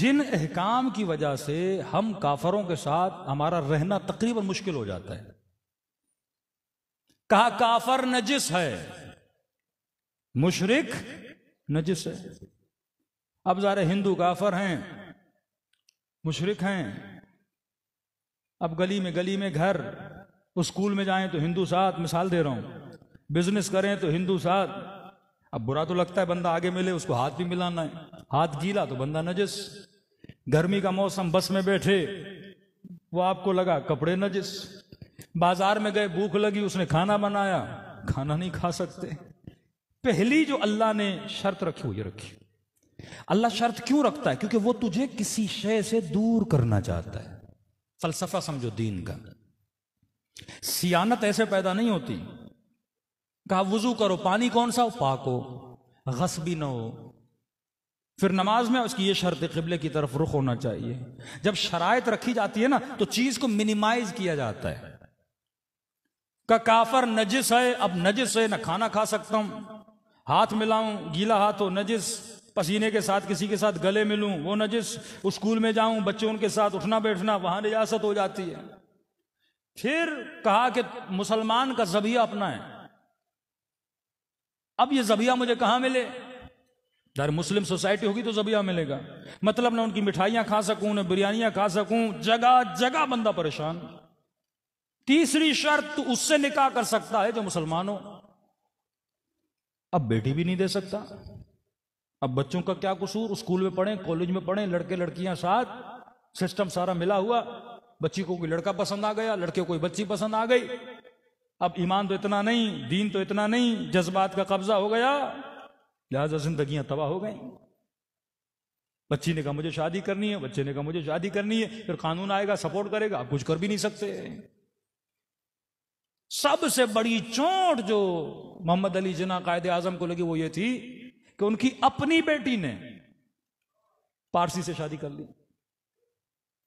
जिन अहकाम की वजह से हम काफरों के साथ हमारा रहना तकरीबन मुश्किल हो जाता है कहा काफर नजिस है मुशरक नजिस है अब ज़ारे हिंदू काफर हैं मुशरक हैं अब गली में गली में घर स्कूल में जाएं तो हिंदू साथ मिसाल दे रहा हूं बिजनेस करें तो हिंदू साथ अब बुरा तो लगता है बंदा आगे मिले उसको हाथ भी मिलाना है हाथ गीला तो बंदा नजिस गर्मी का मौसम बस में बैठे वो आपको लगा कपड़े नजिस बाजार में गए भूख लगी उसने खाना बनाया खाना नहीं खा सकते पहली जो अल्लाह ने शर्त रखी वो ये रखी अल्लाह शर्त क्यों रखता है क्योंकि वो तुझे किसी शय से दूर करना चाहता है फलसफा समझो दीन का सियानत ऐसे पैदा नहीं होती कहा वजू करो पानी कौन सा हो पाक हो गस भी ना हो फिर नमाज में उसकी ये शर्त कबले की तरफ रुख होना चाहिए जब शराय रखी जाती है ना तो चीज को मिनिमाइज किया जाता है का काफर नजिस है अब नजिस है ना खाना खा सकता हूं हाथ मिलाऊं गीला हाथ हो नजिस पसीने के साथ किसी के साथ गले मिलूं वो न जिस स्कूल में जाऊं बच्चे उनके साथ उठना बैठना वहां रियासत हो जाती है फिर कहा कि मुसलमान का जबिया अपना है अब ये जबिया मुझे कहां मिले अगर मुस्लिम सोसाइटी होगी तो जबिया मिलेगा मतलब ना उनकी मिठाइयां खा सकूं ना बिरयानियां खा सकूं जगह जगह बंदा परेशान तीसरी शर्त उससे निकाह कर सकता है जो मुसलमान हो अब बेटी भी नहीं दे सकता अब बच्चों का क्या कसूर स्कूल में पढ़े कॉलेज में पढ़े लड़के लड़कियां साथ सिस्टम सारा मिला हुआ बच्ची को कोई लड़का पसंद आ गया लड़के कोई बच्ची पसंद आ गई अब ईमान तो इतना नहीं दीन तो इतना नहीं जज्बात का कब्जा हो गया लिहाजा जिंदगियां तबाह हो गई बच्ची ने कहा मुझे शादी करनी है बच्चे ने कहा मुझे शादी करनी है फिर कानून आएगा सपोर्ट करेगा आप कुछ कर भी नहीं सकते सबसे बड़ी चोट जो मोहम्मद अली जिना कायदे आजम को लगी वो ये थी कि उनकी अपनी बेटी ने पारसी से शादी कर ली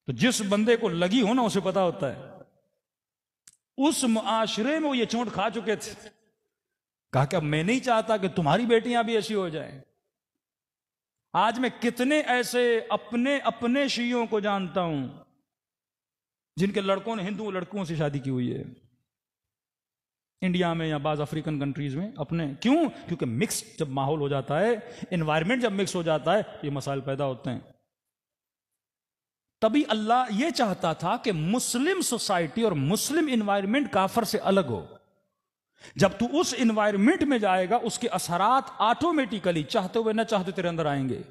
तो जिस बंदे को लगी हो ना उसे पता होता है उस आश्रय में वो ये चोट खा चुके थे कहा कि अब मैं नहीं चाहता कि तुम्हारी बेटियां भी ऐसी हो जाए आज मैं कितने ऐसे अपने अपने शीयों को जानता हूं जिनके लड़कों ने हिंदू लड़कों से शादी की हुई है इंडिया में या बाज अफ्रीकन कंट्रीज में अपने क्यों क्योंकि मिक्स जब माहौल हो जाता है इन्वायरमेंट जब मिक्स हो जाता है तो ये मसाइल पैदा होते हैं तभी अल्लाह ये चाहता था कि मुस्लिम सोसाइटी और मुस्लिम इन्वायरमेंट काफर से अलग हो जब तू उस इन्वायरमेंट में जाएगा उसके असरात ऑटोमेटिकली चाहते हुए ना चाहते तेरे अंदर आएंगे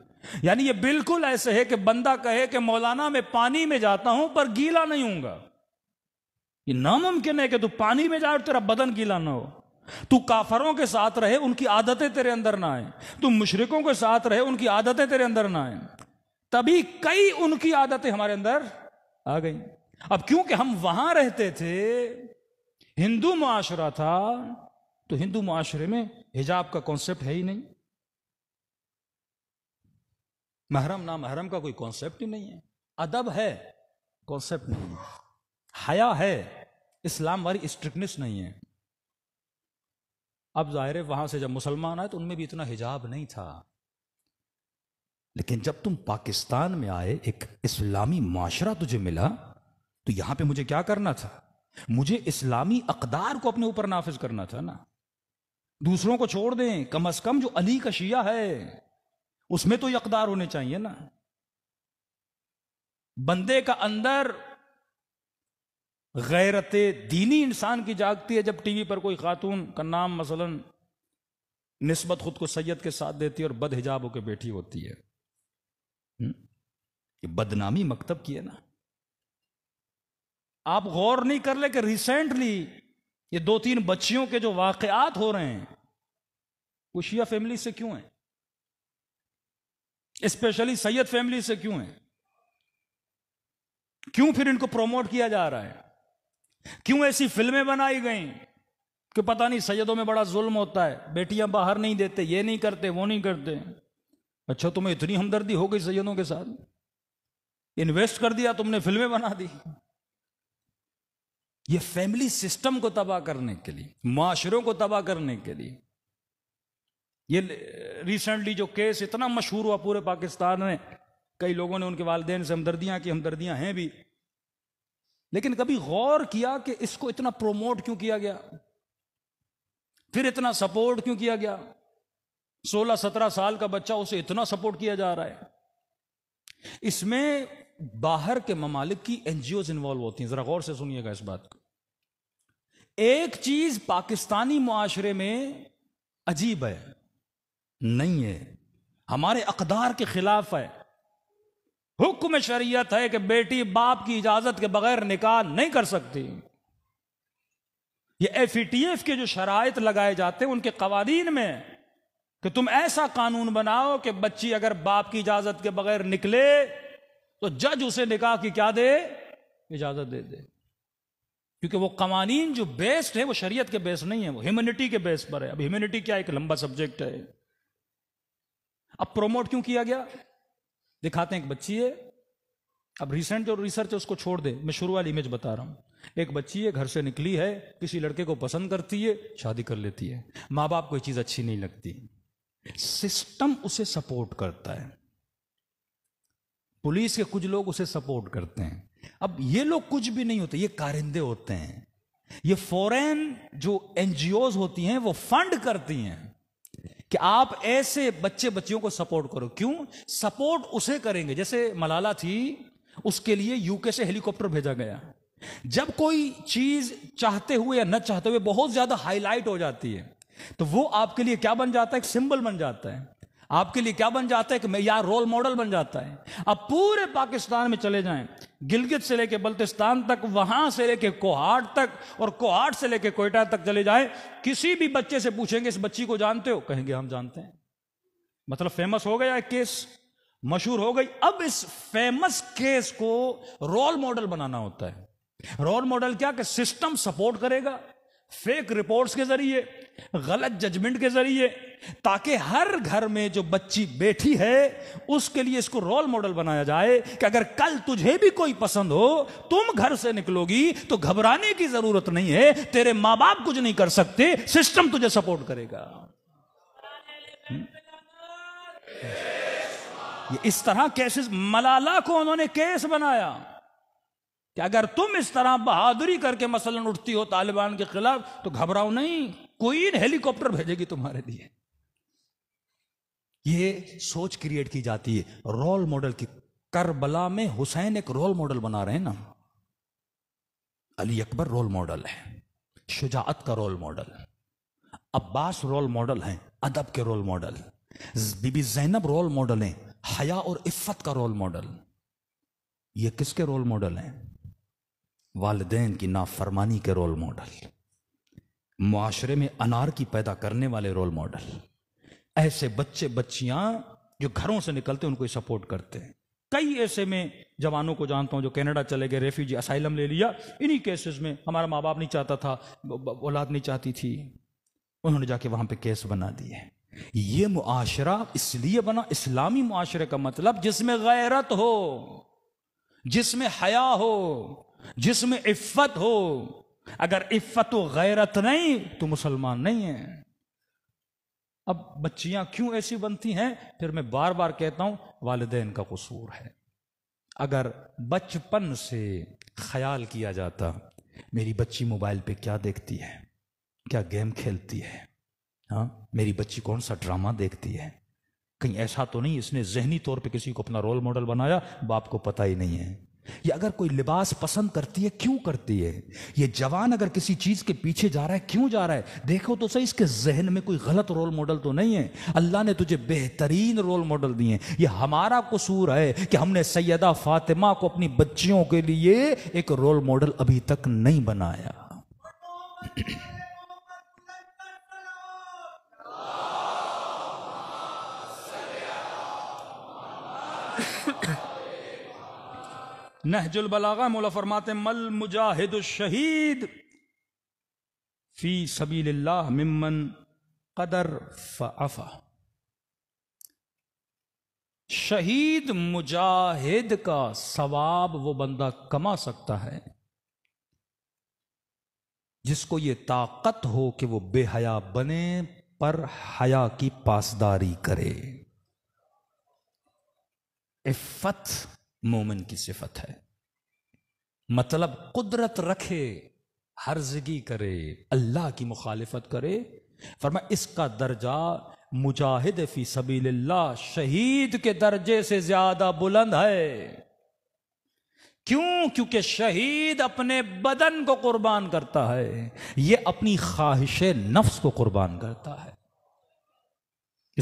यानी ये बिल्कुल ऐसे है कि बंदा कहे कि मौलाना मैं पानी में जाता हूं पर गीला नहीं हूंगा ये नामुमकिन है कि तू पानी में जाए और तेरा बदन गीला ना हो तू काफरों के साथ रहे उनकी आदतें तेरे अंदर ना आए तू मुशरकों के साथ रहे उनकी आदतें तेरे अंदर ना आए तभी कई उनकी आदतें हमारे अंदर आ गई अब क्योंकि हम वहां रहते थे हिंदू माशरा था तो हिंदू माशरे में हिजाब का कॉन्सेप्ट है ही नहीं महरम ना महरम का कोई कॉन्सेप्ट ही नहीं है अदब है कॉन्सेप्ट नहीं है हया है इस्लाम वाली स्ट्रिक्टनेस नहीं है अब जाहिर है वहां से जब मुसलमान आए तो उनमें भी इतना हिजाब नहीं था लेकिन जब तुम पाकिस्तान में आए एक इस्लामी माशरा तुझे मिला तो यहां पे मुझे क्या करना था मुझे इस्लामी अकदार को अपने ऊपर नाफिज करना था ना दूसरों को छोड़ दें कम अज कम जो अली का शिया है उसमें तो ये अकदार होने चाहिए ना बंदे का अंदर गैरत दीनी इंसान की जागती है जब टीवी पर कोई खातून का नाम मसलन नस्बत खुद को सैयद के साथ देती है और बद हिजाब होकर बैठी होती है हम्म? ये बदनामी मकतब की है ना आप गौर नहीं कर ले कि रिसेंटली ये दो तीन बच्चियों के जो वाकयात हो रहे हैं उशिया फैमिली से क्यों है स्पेशली सैयद फैमिली से क्यों है क्यों फिर इनको प्रमोट किया जा रहा है क्यों ऐसी फिल्में बनाई गई कि पता नहीं सैयदों में बड़ा जुल्म होता है बेटियां बाहर नहीं देते ये नहीं करते वो नहीं करते अच्छा तुम्हें इतनी हमदर्दी हो गई सैयदों के साथ इन्वेस्ट कर दिया तुमने फिल्में बना दी ये फैमिली सिस्टम को तबाह करने के लिए माशरों को तबाह करने के लिए ये रिसेंटली जो केस इतना मशहूर हुआ पूरे पाकिस्तान में कई लोगों ने उनके वालदेन से हमदर्दियां की हमदर्दियां हैं भी लेकिन कभी गौर किया कि इसको इतना प्रोमोट क्यों किया गया फिर इतना सपोर्ट क्यों किया गया 16-17 साल का बच्चा उसे इतना सपोर्ट किया जा रहा है इसमें बाहर के ममालिक की एनजीओ इन्वॉल्व होती हैं जरा गौर से सुनिएगा इस बात को एक चीज पाकिस्तानी मुआरे में अजीब है नहीं है हमारे अकदार के खिलाफ है हुक्म शरीयत है कि बेटी बाप की इजाजत के बगैर निकाह नहीं कर सकती ये एफ e के जो शराइत लगाए जाते हैं उनके कवानीन में कि तुम ऐसा कानून बनाओ कि बच्ची अगर बाप की इजाजत के बगैर निकले तो जज उसे निकाह की क्या दे इजाजत दे दे क्योंकि वो कवानीन जो बेस्ड है वो शरीयत के बेस नहीं है वो ह्यूमनिटी के बेस पर है अब ह्यूमनिटी क्या एक लंबा सब्जेक्ट है अब प्रोमोट क्यों किया गया दिखाते हैं एक बच्ची है अब रिसेंट जो रिसर्च है उसको छोड़ दे मैं शुरू वाली इमेज बता रहा हूं एक बच्ची है घर से निकली है किसी लड़के को पसंद करती है शादी कर लेती है मां बाप को चीज अच्छी नहीं लगती सिस्टम उसे सपोर्ट करता है पुलिस के कुछ लोग उसे सपोर्ट करते हैं अब ये लोग कुछ भी नहीं होते ये कारिंदे होते हैं ये फॉरेन जो एनजीओज होती हैं वो फंड करती हैं कि आप ऐसे बच्चे बच्चियों को सपोर्ट करो क्यों सपोर्ट उसे करेंगे जैसे मलाला थी उसके लिए यूके से हेलीकॉप्टर भेजा गया जब कोई चीज चाहते हुए या न चाहते हुए बहुत ज्यादा हाईलाइट हो जाती है तो वो आपके लिए क्या बन जाता है एक सिंबल बन जाता है आपके लिए क्या बन जाता है कि मैं यार रोल मॉडल बन जाता है अब पूरे पाकिस्तान में चले जाएं गिलगित से लेके बल्तिस्तान तक वहां से लेके कोहाट तक और कोहाट से लेके कोयटा तक चले जाए किसी भी बच्चे से पूछेंगे इस बच्ची को जानते हो कहेंगे हम जानते हैं मतलब फेमस हो गया केस मशहूर हो गई अब इस फेमस केस को रोल मॉडल बनाना होता है रोल मॉडल क्या कि सिस्टम सपोर्ट करेगा फेक रिपोर्ट्स के जरिए गलत जजमेंट के जरिए ताकि हर घर में जो बच्ची बैठी है उसके लिए इसको रोल मॉडल बनाया जाए कि अगर कल तुझे भी कोई पसंद हो तुम घर से निकलोगी तो घबराने की जरूरत नहीं है तेरे मां बाप कुछ नहीं कर सकते सिस्टम तुझे सपोर्ट करेगा हम्म? ये इस तरह केसेस मलाला को उन्होंने केस बनाया कि अगर तुम इस तरह बहादुरी करके मसलन उठती हो तालिबान के खिलाफ तो घबराओ नहीं कोई हेलीकॉप्टर भेजेगी तुम्हारे लिए ये सोच क्रिएट की जाती है रोल मॉडल की करबला में हुसैन एक रोल मॉडल बना रहे हैं ना अली अकबर रोल मॉडल है शुजात का role model Abbas role model हैं अदब के role model Bibi Zainab role model हैं हया और इफ्फत का रोल मॉडल ये किसके रोल मॉडल हैं वालदेन की नाफरमानी के रोल मॉडल माशरे में अनारकी पैदा करने वाले रोल मॉडल ऐसे बच्चे बच्चियां जो घरों से निकलते हैं उनको सपोर्ट करते हैं कई ऐसे में जवानों को जानता हूं जो कनाडा चले गए रेफ्यूजी असाइलम ले लिया इन्हीं केसेस में हमारा माँ बाप नहीं चाहता था औलाद नहीं चाहती थी उन्होंने जाके वहां पे केस बना दिए ये मुआशरा इसलिए बना इस्लामी मुआशरे का मतलब जिसमें गैरत हो जिसमें हया हो जिसमें इफ्फत हो अगर इफ्फत व गैरत नहीं तो मुसलमान नहीं है अब बच्चियां क्यों ऐसी बनती हैं फिर मैं बार बार कहता हूं वालदेन का कसूर है अगर बचपन से ख्याल किया जाता मेरी बच्ची मोबाइल पे क्या देखती है क्या गेम खेलती है हाँ मेरी बच्ची कौन सा ड्रामा देखती है कहीं ऐसा तो नहीं इसने जहनी तौर पे किसी को अपना रोल मॉडल बनाया बाप को पता ही नहीं है ये अगर कोई लिबास पसंद करती है क्यों करती है ये जवान अगर किसी चीज के पीछे जा रहा है क्यों जा रहा है देखो तो सही इसके जहन में कोई गलत रोल मॉडल तो नहीं है अल्लाह ने तुझे बेहतरीन रोल मॉडल दिए ये हमारा कसूर है कि हमने सैयदा फातिमा को अपनी बच्चियों के लिए एक रोल मॉडल अभी तक नहीं बनाया नहजुल बलागा मोला फरमाते मल मुजाहिद शहीद फी सबील्ला मिम्मन कदर फ़ा शहीद मुजाहिद का सवाब वो बंदा कमा सकता है जिसको ये ताकत हो कि वो बेहया बने पर हया की पासदारी करे इफ्फत मोमिन की सिफत है मतलब कुदरत रखे हर्जगी करे अल्लाह की मुखालिफत करे फरमा इसका दर्जा मुजाहिद फी सबील्ला शहीद के दर्जे से ज्यादा बुलंद है क्यों क्योंकि शहीद अपने बदन को कुर्बान करता है यह अपनी ख्वाहिश नफ्स को कुर्बान करता है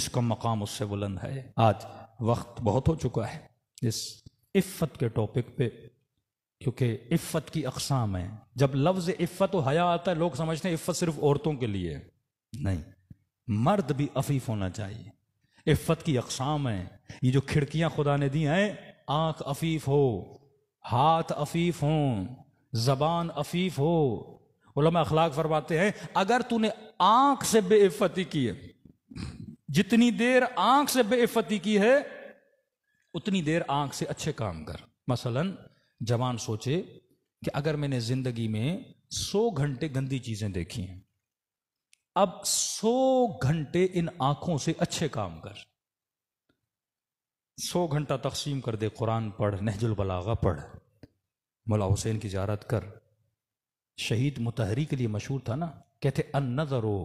इसका मकाम उससे बुलंद है आज वक्त बहुत हो चुका है इस इफ़्फ़त के टॉपिक पे क्योंकि इफ़्फ़त की अकसाम है जब लफ्ज़ इफ़्फ़त और हया आता है लोग समझते हैं इफ़्फ़त सिर्फ औरतों के लिए नहीं मर्द भी अफीफ होना चाहिए इफ़्फ़त की अकसाम है ये जो खिड़कियां खुदा ने दी हैं आंख अफीफ हो हाथ अफीफ हो जबान अफीफ हो उलमा अखलाक फरमाते हैं अगर तूने आंख से बेइफ़ती की है जितनी देर आंख से बेइफ़ती की है उतनी देर आंख से अच्छे काम कर मसलन जवान सोचे कि अगर मैंने जिंदगी में सौ घंटे गंदी चीजें देखी हैं अब सौ घंटे इन आंखों से अच्छे काम कर सौ घंटा तकसीम कर दे कुरान पढ़ नहजुल बलागा पढ़ मौला हुसैन की ज्यारत कर शहीद मुतहरी के लिए मशहूर था ना कहते अन नजरो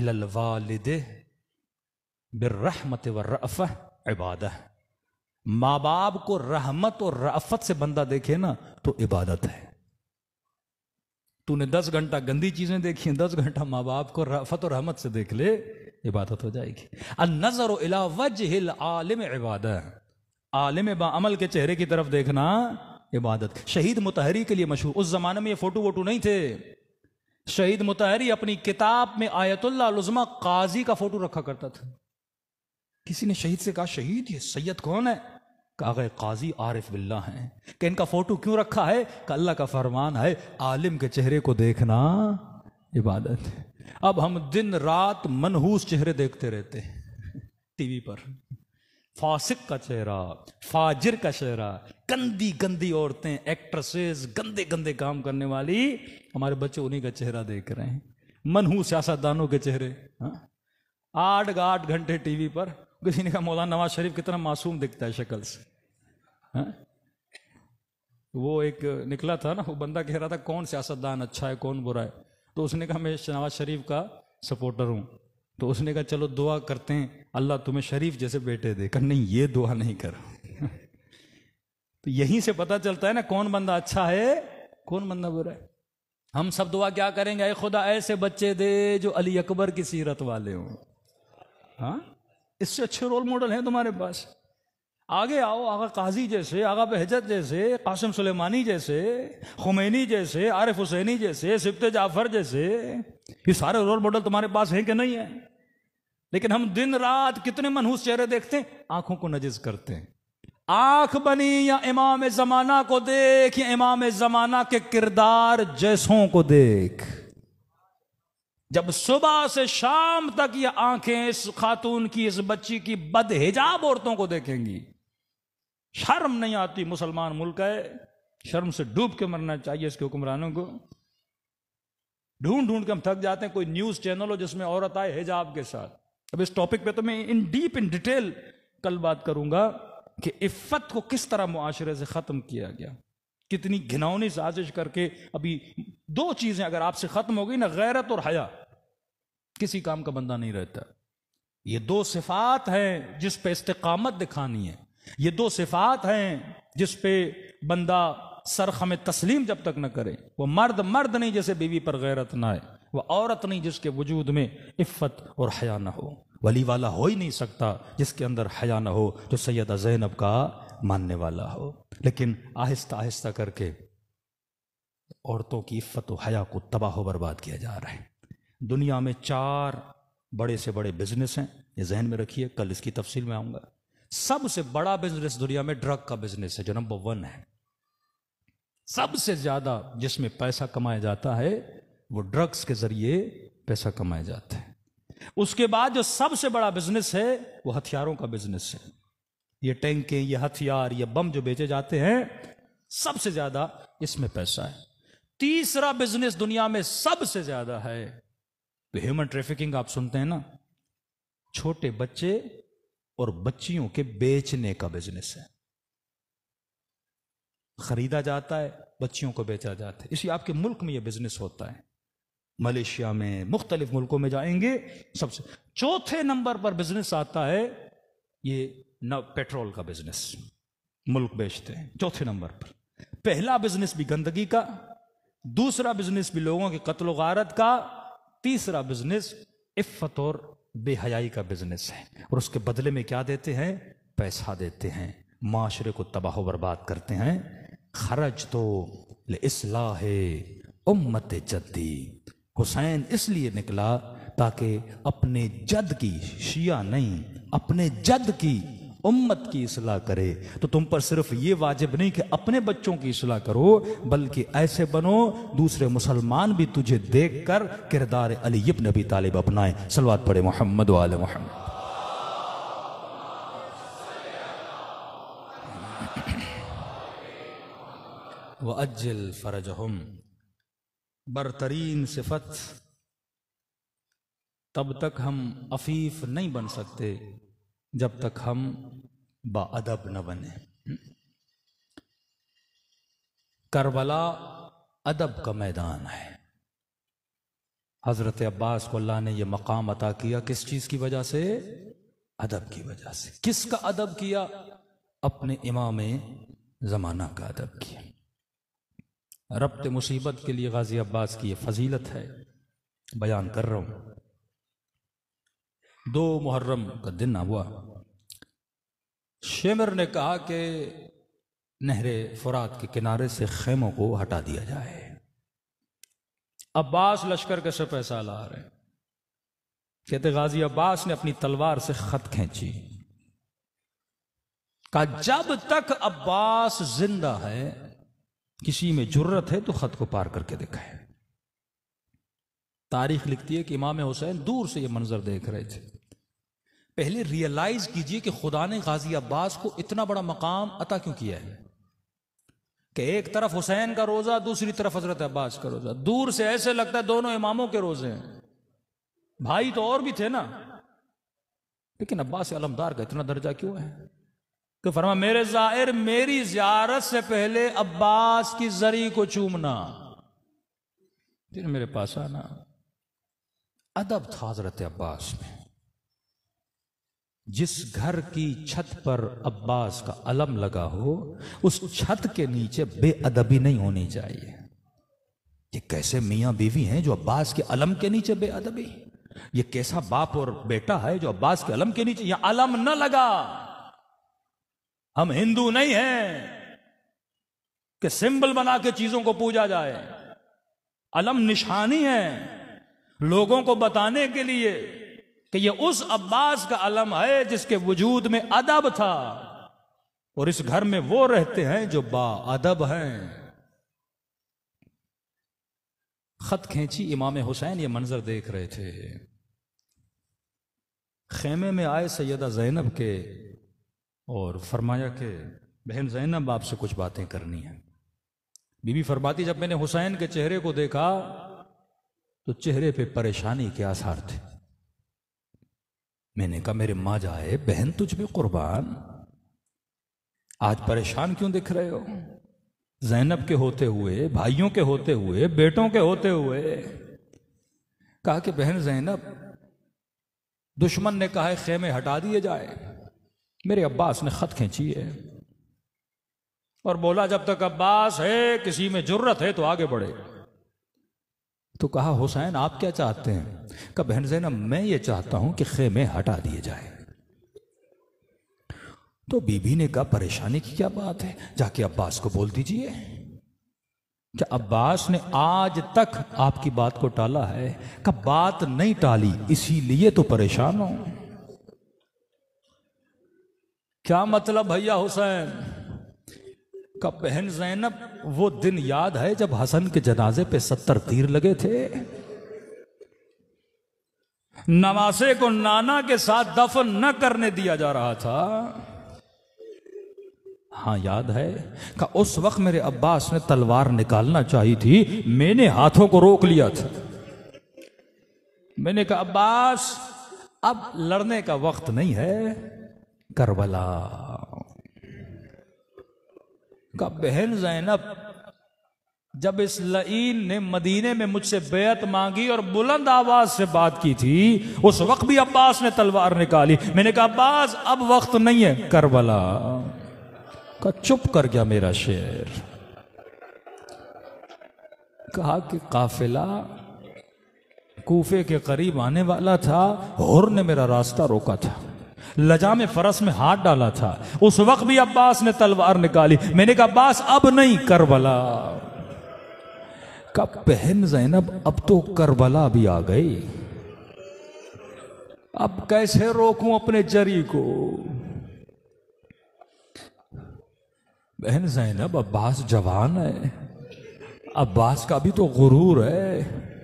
इलवालद बिरहमत वर्रफ़ इबादत माँ बाप को रहमत और रफत से बंदा देखे ना तो इबादत है तूने दस घंटा गंदी चीजें देखी दस घंटा माँ बाप को रफत और रहमत से देख ले इबादत हो जाएगी नजर वज हिल आलिम इबादत आलिम अमल के चेहरे की तरफ देखना इबादत शहीद मुतहरी के लिए मशहूर उस जमाने में ये फोटो वोटू नहीं थे शहीद मुतहरी अपनी किताब में आयतुल्ला लुजमा काजी का फोटो रखा करता था किसी ने शहीद से कहा शहीद ये सैयद कौन है कागे काजी आरिफ बिल्ला हैं कि इनका फोटो क्यों रखा है अल्लाह का फरमान है आलिम के चेहरे को देखना इबादत है अब हम दिन रात मनहूस चेहरे देखते रहते हैं टीवी पर फासिक का चेहरा फाजिर का चेहरा गंदी गंदी औरतें एक्ट्रेसेस गंदे गंदे काम करने वाली हमारे बच्चे उन्हीं का चेहरा देख रहे हैं मनहूस सियासतदानों के चेहरे हाँ? आठ आठ घंटे टीवी पर किसी ने कहा मौलाना नवाज शरीफ कितना मासूम दिखता है शक्ल से हा? वो एक निकला था ना वो बंदा कह रहा था कौन सियासतदान अच्छा है कौन बुरा है तो उसने कहा मैं नवाज शरीफ का सपोर्टर हूँ तो उसने कहा चलो दुआ करते हैं अल्लाह तुम्हें शरीफ जैसे बेटे दे कर नहीं ये दुआ नहीं कर तो यहीं से पता चलता है ना कौन बंदा अच्छा है कौन बंदा बुरा है हम सब दुआ क्या करेंगे अरे खुदा ऐसे बच्चे दे जो अली अकबर की सीरत वाले हों हाँ इससे अच्छे रोल मॉडल हैं तुम्हारे पास आगे आओ आगा काजी जैसे आगा बहजत जैसे कासिम सुलेमानी जैसे हुमैनी जैसे आरिफ हुसैनी जैसे सिफ्त जाफर जैसे ये सारे रोल मॉडल तुम्हारे पास हैं कि नहीं है लेकिन हम दिन रात कितने मनहूस चेहरे देखते हैं आंखों को नजिस करते हैं आंख बनी या इमाम जमाना को देख या इमाम जमाना के किरदार जैसों को देख जब सुबह से शाम तक ये आंखें इस खातून की इस बच्ची की बदहिजाब औरतों को देखेंगी शर्म नहीं आती मुसलमान मुल्क है शर्म से डूब के मरना चाहिए इसके हुक्मरानों को ढूंढ ढूंढ के हम थक जाते हैं कोई न्यूज चैनल हो जिसमें औरत आए हिजाब के साथ अब इस टॉपिक पे तो मैं इन डीप इन डिटेल कल बात करूंगा कि इफ्फत को किस तरह मुआशरे से ख़त्म किया गया कितनी घिनौनी साजिश करके अभी दो चीजें अगर आपसे खत्म हो गई ना गैरत और हया किसी काम का बंदा नहीं रहता ये दो सिफात हैं जिस पे इस्तकामत दिखानी है ये दो सिफात हैं जिस पे बंदा सरख में तस्लीम जब तक न करे वो मर्द मर्द नहीं जैसे बीवी पर गैरत ना आए वह औरत नहीं जिसके वजूद में इफ़त और हया ना हो वली वाला हो ही नहीं सकता जिसके अंदर हया ना हो जो सैद जैनब का मानने वाला हो लेकिन आहिस्ता आहिस्ता करके औरतों की इफ़त हया को तबाह बर्बाद किया जा रहा है दुनिया में चार बड़े से बड़े बिजनेस हैं ये जहन में रखिए कल इसकी तफसील में आऊंगा सबसे बड़ा बिजनेस दुनिया में ड्रग का बिजनेस है जो नंबर वन है सबसे ज़्यादा जिसमें पैसा कमाया जाता है वो ड्रग्स के ज़रिए पैसा कमाया जाता है उसके बाद जो सबसे बड़ा बिजनेस है वो हथियारों का बिजनेस है ये टैंकें ये हथियार ये बम जो बेचे जाते हैं सबसे ज्यादा इसमें पैसा है तीसरा बिजनेस दुनिया में सबसे ज्यादा है तो ह्यूमन ट्रैफिकिंग आप सुनते हैं ना छोटे बच्चे और बच्चियों के बेचने का बिजनेस है खरीदा जाता है बच्चियों को बेचा जाता है इसी आपके मुल्क में यह बिजनेस होता है मलेशिया में मुख्तलिफ मुल्कों में जाएंगे सबसे चौथे नंबर पर बिजनेस आता है ये न पेट्रोल का बिजनेस मुल्क बेचते हैं चौथे नंबर पर पहला बिजनेस भी गंदगी का दूसरा बिजनेस भी लोगों के कत्ल गारत का तीसरा बिजनेस इफ्फत और बेहयाई का बिजनेस है और उसके बदले में क्या देते हैं पैसा देते हैं माशरे को तबाह बर्बाद करते हैं खर्च तो इसलाह उम्मत जद्दी हुसैन इसलिए निकला ताकि अपने जद की शिया नहीं अपने जद की उम्मत की असलाह करे तो तुम पर सिर्फ ये वाजिब नहीं कि अपने बच्चों की असलाह करो बल्कि ऐसे बनो दूसरे मुसलमान भी तुझे देख कर किरदार अली इब्न नबी तालिब अपनाए सलवात पढ़े मोहम्मद वाल मोहम्मद व अज्जल फरज हम बरतरीन सिफत तब तक हम अफीफ नहीं बन सकते जब तक हम बादब न बने करबला अदब का मैदान है हज़रत अब्बास को अल्लाह ने यह मकाम अता किया किस चीज़ की वजह से अदब की वजह से किसका अदब किया अपने इमाम ज़माना का अदब किया रब्त मुसीबत के लिए गाजी अब्बास की यह फजीलत है बयान कर रहा हूं दो मुहर्रम का दिन हुआ शेमर ने कहा कि नहरे फुरात के किनारे से खेमों को हटा दिया जाए अब्बास लश्कर के पैसा ला रहे कहते गाजी अब्बास ने अपनी तलवार से खत खींची कहा जब तक अब्बास जिंदा है किसी में जरूरत है तो खत को पार करके दिखाए तारीख लिखती है कि इमाम हुसैन दूर से यह मंजर देख रहे थे पहले रियलाइज कीजिए कि खुदा ने गाजी अब्बास को इतना बड़ा मकाम अता क्यों किया है कि एक तरफ हुसैन का रोज़ा दूसरी तरफ हजरत अब्बास का रोज़ा दूर से ऐसे लगता है दोनों इमामों के रोज़े हैं भाई तो और भी थे ना लेकिन अब्बास अलमदार का इतना दर्जा क्यों है कि फरमा मेरे जाहिर मेरी जियारत से पहले अब्बास की जरी को चूमना फिर मेरे पास आना अदब था हजरत अब्बास में जिस घर की छत पर अब्बास का अलम लगा हो उस छत के नीचे बेअदबी नहीं होनी चाहिए ये कैसे मियाँ बीवी हैं जो अब्बास के अलम के नीचे बेअदबी ये कैसा बाप और बेटा है जो अब्बास के अलम के नीचे यह अलम न लगा हम हिंदू नहीं हैं कि सिंबल बना के चीजों को पूजा जाए अलम निशानी है लोगों को बताने के लिए कि ये उस अब्बास का अलम है जिसके वजूद में अदब था और इस घर में वो रहते हैं जो बा अदब हैं खत खेची इमाम हुसैन ये मंजर देख रहे थे खेमे में आए सैदा जैनब के और फरमाया के बहन जैनब आपसे कुछ बातें करनी है बीबी फरमाती जब मैंने हुसैन के चेहरे को देखा तो चेहरे पे परेशानी के आसार थे मैंने कहा मेरे माँ जाए बहन तुझ में कुर्बान आज परेशान क्यों दिख रहे हो जैनब के होते हुए भाइयों के होते हुए बेटों के होते हुए कहा कि बहन जैनब दुश्मन ने कहा है खेमे हटा दिए जाए मेरे अब्बास ने खत खींची है और बोला जब तक अब्बास है किसी में जरूरत है तो आगे बढ़े तो कहा हुसैन आप क्या चाहते हैं कहा बहन जैनब मैं ये चाहता हूं कि खेमे हटा दिए जाए तो बीबी ने कहा परेशानी की क्या बात है जाके अब्बास को बोल दीजिए क्या अब्बास ने आज तक आपकी बात को टाला है कब बात नहीं टाली इसीलिए तो परेशान हो क्या मतलब भैया हुसैन का बहन जैनब वो दिन याद है जब हसन के जनाजे पे सत्तर तीर लगे थे नवासे को नाना के साथ दफन न करने दिया जा रहा था हाँ याद है का उस वक्त मेरे अब्बास ने तलवार निकालना चाहिए थी मैंने हाथों को रोक लिया था मैंने कहा अब्बास अब लड़ने का वक्त नहीं है करबला का बहन जैनब जब इस लईन ने मदीने में मुझसे बेयत मांगी और बुलंद आवाज से बात की थी उस वक्त भी अब्बास ने तलवार निकाली मैंने कहा अब्बास अब वक्त नहीं है करबला का चुप कर गया मेरा शेर कहा कि काफिला कूफे के करीब आने वाला था हुर ने मेरा रास्ता रोका था लजा में फरस में हाथ डाला था उस वक्त भी अब्बास ने तलवार निकाली मैंने कहा अब्बास अब नहीं करबला का बहन जैनब अब तो करबला भी आ गई अब कैसे रोकूं अपने जरी को बहन जैनब अब्बास जवान है अब्बास का भी तो गुरूर है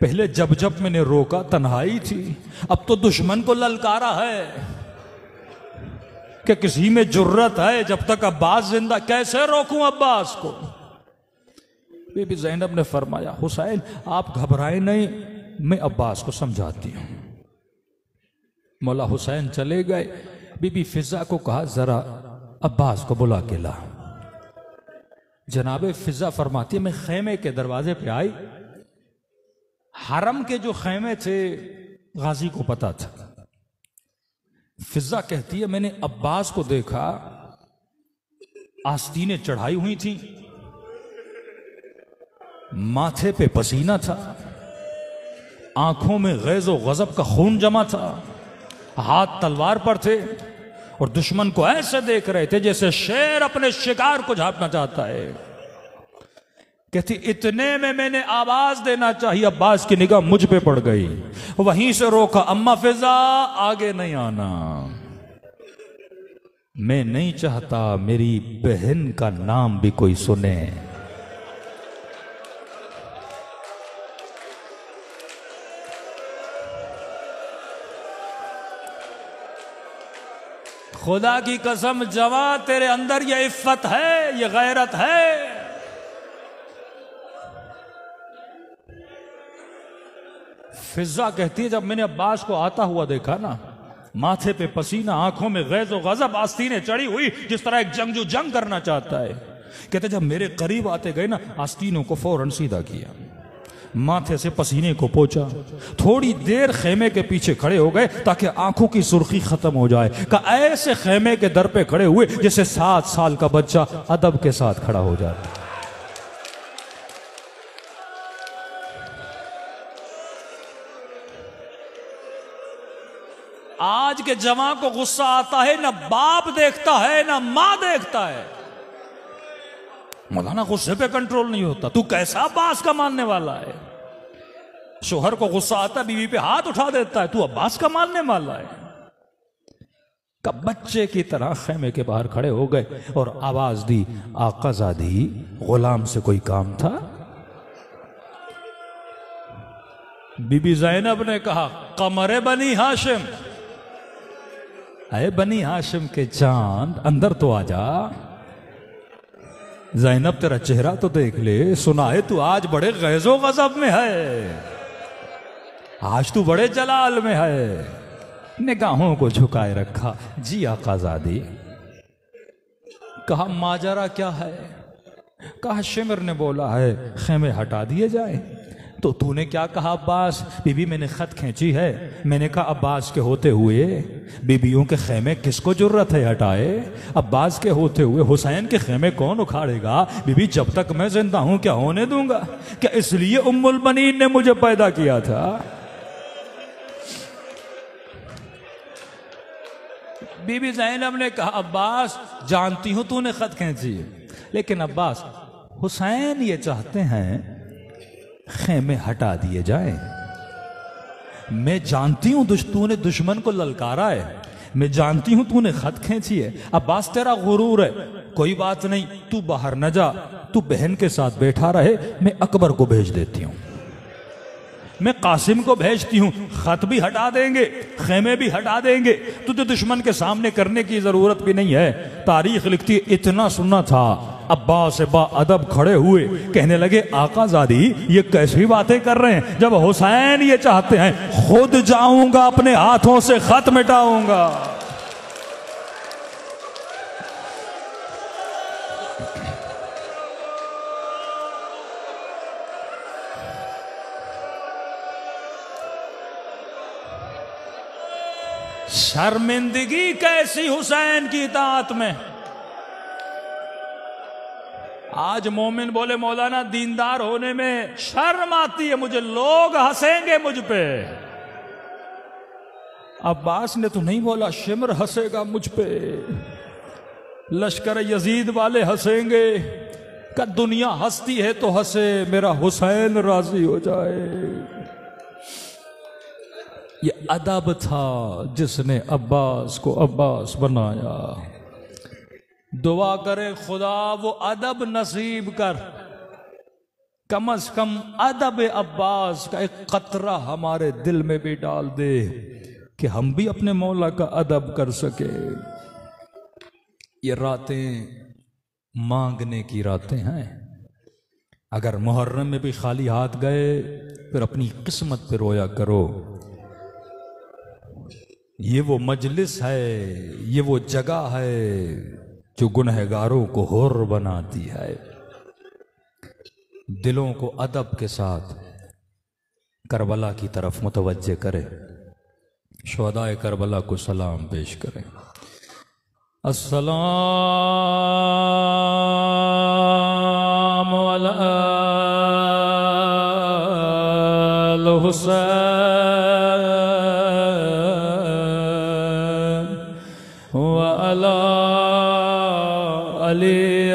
पहले जब जब मैंने रोका तन्हाई थी अब तो दुश्मन को ललकारा है कि किसी में जरूरत है जब तक अब्बास जिंदा कैसे रोकूं अब्बास को बीबी जैनब ने फरमाया हुसैन आप घबराए नहीं मैं अब्बास को समझाती हूं मौला हुसैन चले गए बीबी फिजा को कहा जरा अब्बास को बुला के ला जनाबे फिजा फरमाती मैं खेमे के दरवाजे पे आई हरम के जो खैमे थे गाजी को पता था फिजा कहती है मैंने अब्बास को देखा आस्तीनें चढ़ाई हुई थी माथे पे पसीना था आंखों में गैज गजब का खून जमा था हाथ तलवार पर थे और दुश्मन को ऐसे देख रहे थे जैसे शेर अपने शिकार को झापना चाहता है कहती इतने में मैंने आवाज देना चाहिए अब्बास की निगाह मुझ पे पड़ गई वहीं से रोका अम्मा फिजा आगे नहीं आना मैं नहीं चाहता मेरी बहन का नाम भी कोई सुने खुदा की कसम जवा तेरे अंदर ये इफ्फत है ये गैरत है फिजा कहती है जब मैंने अब्बास को आता हुआ देखा ना माथे पे पसीना आंखों में गैज व गजब आस्तीने चढ़ी हुई जिस तरह एक जंगजू जंग करना चाहता है कहते जब मेरे करीब आते गए ना आस्तीनों को फौरन सीधा किया माथे से पसीने को पोचा थोड़ी देर खेमे के पीछे खड़े हो गए ताकि आंखों की सुर्खी खत्म हो जाए का ऐसे खेमे के दर पे खड़े हुए जैसे सात साल का बच्चा अदब के साथ खड़ा हो जाता आज के जमा को गुस्सा आता है ना बाप देखता है ना मां देखता है मौलाना गुस्से पे कंट्रोल नहीं होता तू कैसा अब्बास का मानने वाला है शोहर को गुस्सा आता बीवी पे हाथ उठा देता है तू अब्बास का मानने वाला है कब बच्चे की तरह खेमे के बाहर खड़े हो गए और आवाज दी आकाजा दी गुलाम से कोई काम था बीबी जैनब ने कहा कमरे बनी हाशिम अरे बनी हाशिम के चांद अंदर तो आ जा जैनब तेरा चेहरा तो देख ले सुना है तू आज बड़े गैजो गजब में है आज तू बड़े जलाल में है निगाहों को झुकाए रखा जी आकाजादी कहा माजरा क्या है कहा शिमर ने बोला है खेमे हटा दिए जाए तो तूने क्या कहा अब्बास बीबी मैंने खत खींची है मैंने कहा अब्बास के होते हुए बीबियों के खेमे किसको जरूरत है हटाए अब्बास के होते हुए हुसैन के खेमे कौन उखाड़ेगा बीबी जब तक मैं जिंदा हूं क्या होने दूंगा क्या इसलिए उम्मुल बनीन ने मुझे पैदा किया था बीबी जैनब ने कहा अब्बास जानती हूं तूने खत खींची लेकिन अब्बास हुसैन ये चाहते हैं खेमे हटा दिए जाए मैं जानती हूं तूने दुश्मन को ललकारा है मैं जानती हूं तूने खत खेची है अब बस तेरा गुरूर है कोई बात नहीं तू बाहर न जा तू बहन के साथ बैठा रहे मैं अकबर को भेज देती हूं मैं कासिम को भेजती हूँ खत भी हटा देंगे खेमे भी हटा देंगे तुझे दुश्मन के सामने करने की ज़रूरत भी नहीं है तारीख लिखती है इतना सुनना था अब्बा से अदब खड़े हुए कहने लगे आकाजादी ये कैसी बातें कर रहे हैं जब हुसैन ये चाहते हैं खुद जाऊंगा अपने हाथों से खत मिटाऊंगा शर्मिंदगी कैसी हुसैन की तात में आज मोमिन बोले मौलाना दीनदार होने में शर्म आती है मुझे लोग हंसेंगे मुझ पे अब्बास ने तो नहीं बोला शिमर हंसेगा मुझ पे लश्कर यजीद वाले हंसेंगे का दुनिया हंसती है तो हंसे मेरा हुसैन राजी हो जाए ये अदब था जिसने अब्बास को अब्बास बनाया दुआ करे खुदा वो अदब नसीब कर कम अज कम अदब अब्बास का एक कतरा हमारे दिल में भी डाल दे कि हम भी अपने मौला का अदब कर सके ये रातें मांगने की रातें हैं अगर मुहर्रम में भी खाली हाथ गए फिर अपनी किस्मत पे रोया करो ये वो मजलिस है ये वो जगह है जो गुनहगारों को होर बनाती है दिलों को अदब के साथ करबला की तरफ मुतवजह करें शहदाय करबला को सलाम पेश करें असलाम हुसैन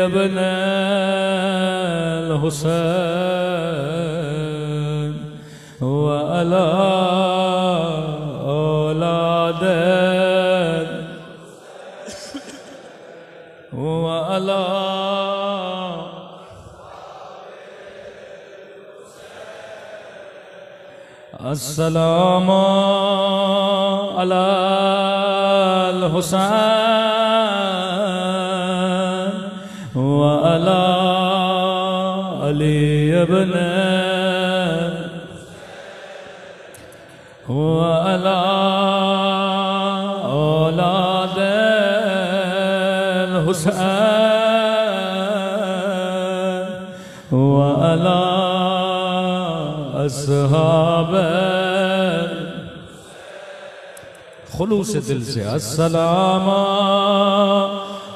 يا ابن الحسين وعلى أولاد وعلى السلام على الحسين علي يا بنا وعلى أولاد الحسين وعلى أصحاب خلوص دل سے السلام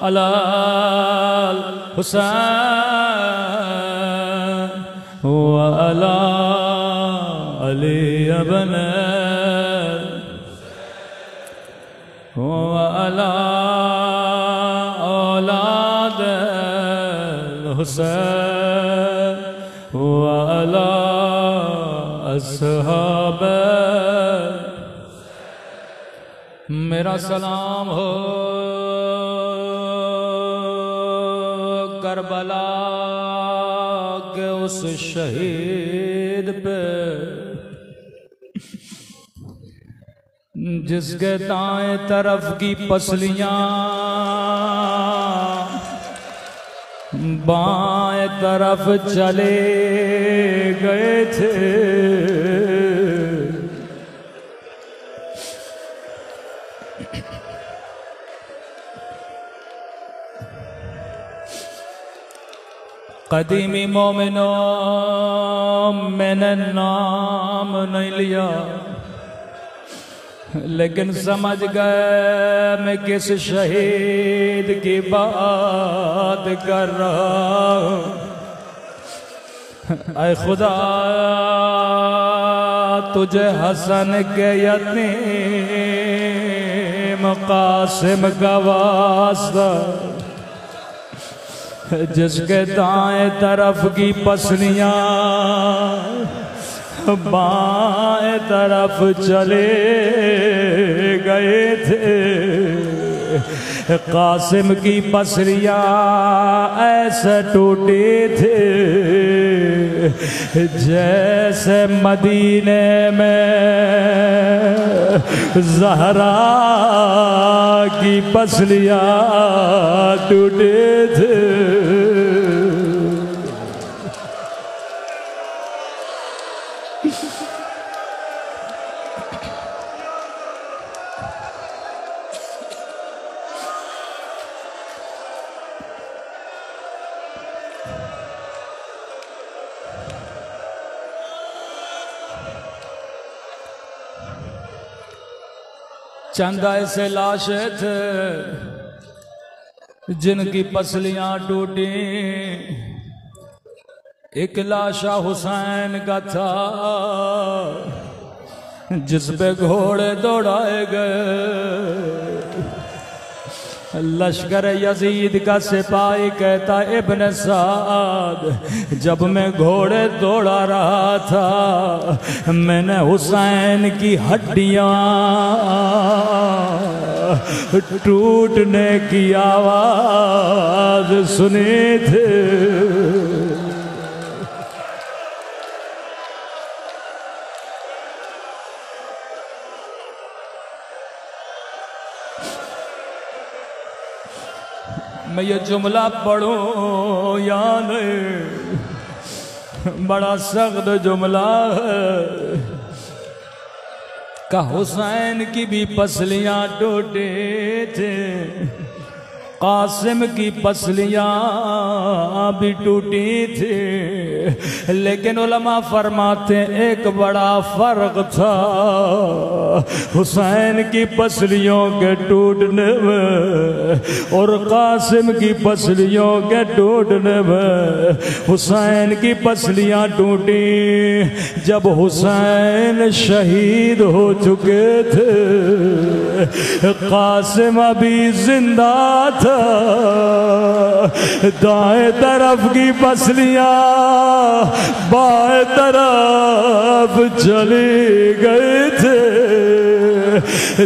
على الحسين وألا علي يا بن ألا أولاد الحسين ألا أصحاب میرا سلام ہو کربلا के उस शहीद पे जिसके दाएं तरफ की पसलियां बाएं तरफ चले गए थे कदीमी मोमिनो मैंने नाम नहीं लिया लेकिन समझ गए मैं किस शहीद की बात कर रहा हूँ अय खुदा तुझे हसन के यतीम कासिम का वास्ता जिसके दाएं तरफ की पसनिया बाएं तरफ चले गए थे कासिम की पसरिया ऐसे टूटे थे जैसे मदीने में जहरा की पसलिया टूटे थे चंदा ऐसे लाश थे जिनकी पसलियां टूटी एक लाशा हुसैन का था जिस पे घोड़े दौड़ाए गए लश्कर यजीद का सिपाही कहता इबन साद जब मैं घोड़े दौड़ा रहा था मैंने हुसैन की हड्डियां टूटने की आवाज सुनी थी मैं ये जुमला पढ़ूँ या नहीं बड़ा सख्त जुमला है का हुसैन की भी पसलियां टूटे थे कासिम की पसलियाँ भी टूटी थी लेकिन उलमा फरमाते एक बड़ा फर्क था हुसैन की पसलियों के टूटने में और कासिम की पसलियों के टूटने में हुसैन की पसलियाँ टूटी जब हुसैन शहीद हो चुके थे कासिम अभी जिंदा था दाएं तरफ की पसलियां बाएं तरफ चली गए थे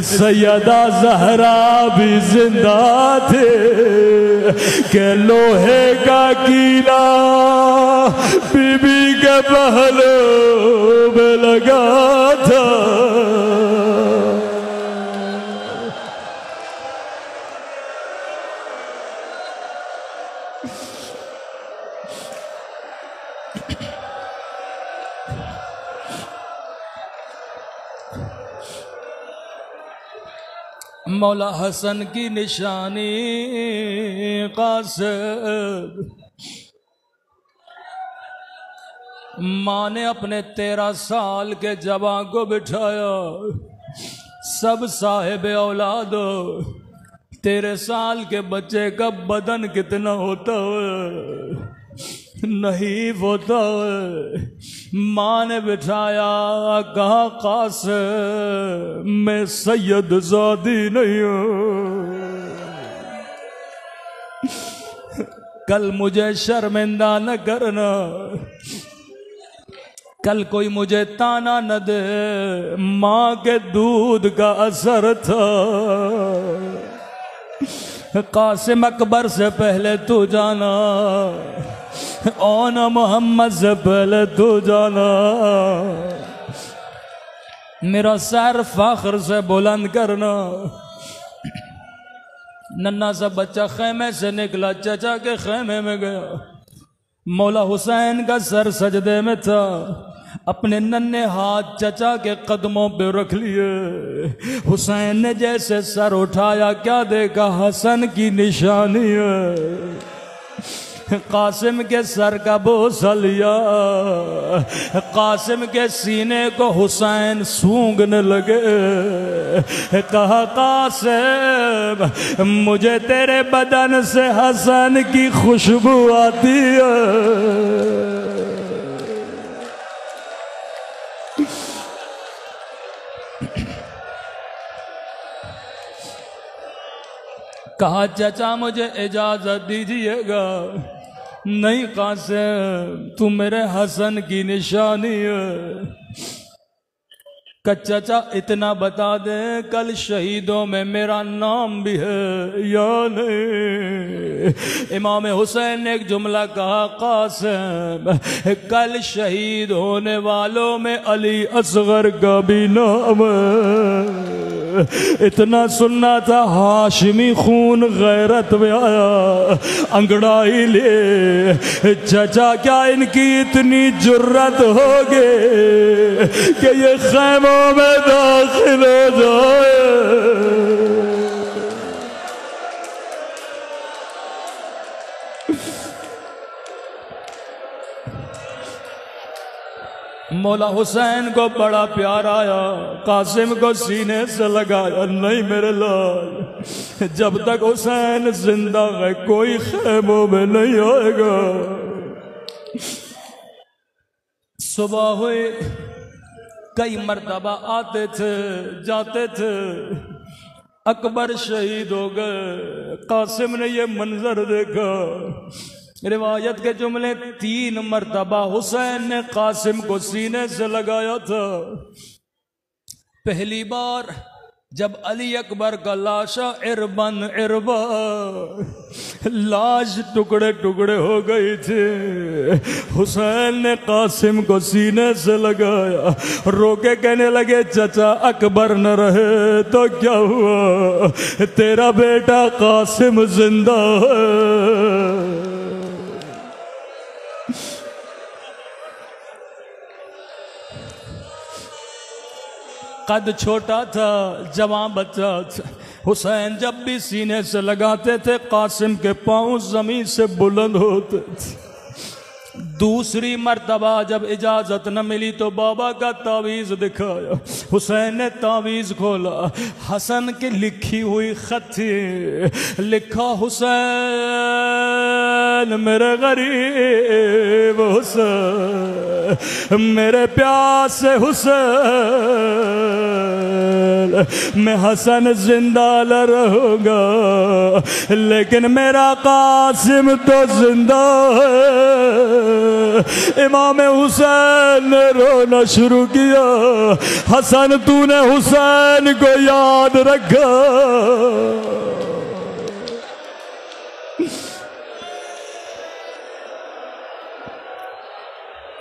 सैदा जहरा भी जिंदा थे के लोहे का कीला बीबी के पहलू में लगा थे मौला हसन की निशानी कासब माँ ने अपने तेरह साल के जवान को बिठाया सब साहेब औलाद तेरह साल के बच्चे का बदन कितना होता है नहीं वो तो माँ ने बिठाया कहा खास मैं सैयद जादी नहीं हूं कल मुझे शर्मिंदा न करना कल कोई मुझे ताना न दे माँ के दूध का असर था कासिम अकबर से पहले तू जाना ओ न मोहम्मद से पहले तू जाना मेरा सर फाखर से बुलंद करना नन्ना सा बच्चा खेमे से निकला चचा के खेमे में गया मौला हुसैन का सर सजदे में था अपने नन्हे हाथ चचा के कदमों पे रख लिए हुसैन ने जैसे सर उठाया क्या देखा हसन की निशानी है कासिम के सर का बोसलिया कासिम के सीने को हुसैन सूंघने लगे कहा कासिम मुझे तेरे बदन से हसन की खुशबू आती है कहा चचा मुझे इजाजत दीजिएगा नहीं से तू मेरे हसन की निशानी है चचा इतना बता दे कल शहीदों में मेरा नाम भी है या नहीं इमाम हुसैन ने एक जुमला कहा कासम कल शहीद होने वालों में अली असगर का भी नाम इतना सुनना था हाशमी खून गैरत में आया अंगड़ाई ले चचा क्या इनकी इतनी जुर्रत हो गई कि ये खैमों में दाखिल हो जाए मौला हुसैन को बड़ा प्यार आया कासिम को सीने से लगाया नहीं मेरे लाल जब तक हुसैन जिंदा है कोई खेमों में नहीं आएगा सुबह हुई कई मरतबा आते थे जाते थे अकबर शहीद हो गए कासिम ने ये मंजर देखा रिवायत के जुमले तीन मरतबा हुसैन ने कासिम को सीने से लगाया था पहली बार जब अली अकबर का लाशा इरबन इरबा लाश टुकड़े टुकड़े हो गई थी हुसैन ने कासिम को सीने से लगाया रोके कहने लगे चचा अकबर न रहे तो क्या हुआ तेरा बेटा कासिम जिंदा है कद छोटा था जवान बच्चा था हुसैन जब भी सीने से लगाते थे कासिम के पाँव जमीन से बुलंद होते थे दूसरी मरतबा जब इजाजत न मिली तो बाबा का तावीज़ दिखाया हुसैन ने तावीज़ खोला हसन की लिखी हुई खत लिखा हुसैन हुसैन मेरे गरीब हुसैन मेरे प्यास हुसैन मैं हसन जिंदा ल रहूँगा लेकिन मेरा कासिम तो जिंदा है इमाम हुसैन ने रोना शुरू किया हसन तूने हुसैन को याद रखा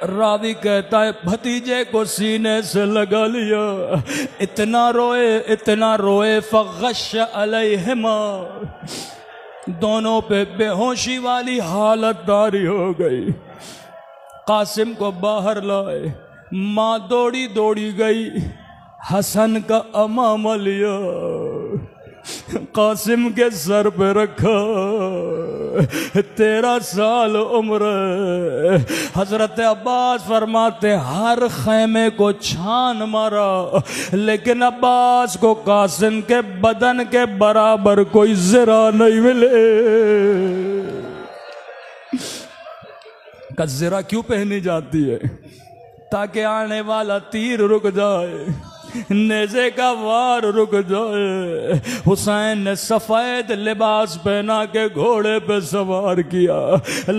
रावी कहता है भतीजे को सीने से लगा लिया इतना रोए इतना रोए फगश अलहमा दोनों पे बेहोशी वाली हालत दारी हो गई कासिम को बाहर लाए माँ दौड़ी दौड़ी गई हसन का अमाम लिया कासिम के सर पे रखो तेरा साल उम्र हजरत अब्बास फरमाते हर खैमे को छान मारा लेकिन अब्बास को कासिम के बदन के बराबर कोई जरा नहीं मिले का जरा क्यों पहनी जाती है ताकि आने वाला तीर रुक जाए नेजे का वार रुक जाए हुसैन ने सफेद लिबास पहना के घोड़े पे सवार किया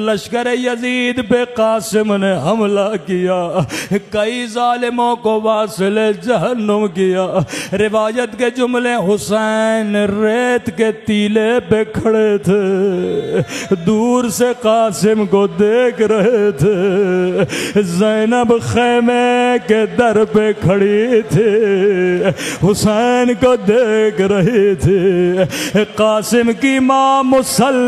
लश्कर यजीद पे कासिम ने हमला किया कई जालिमों को वासिले जहन्नुम किया रिवायत के जुमले हुसैन रेत के तीले पे खड़े थे दूर से कासिम को देख रहे थे जैनब खेमे के दर पे खड़ी थी हुसैन को देख रही थी कासिम की माँ मुसल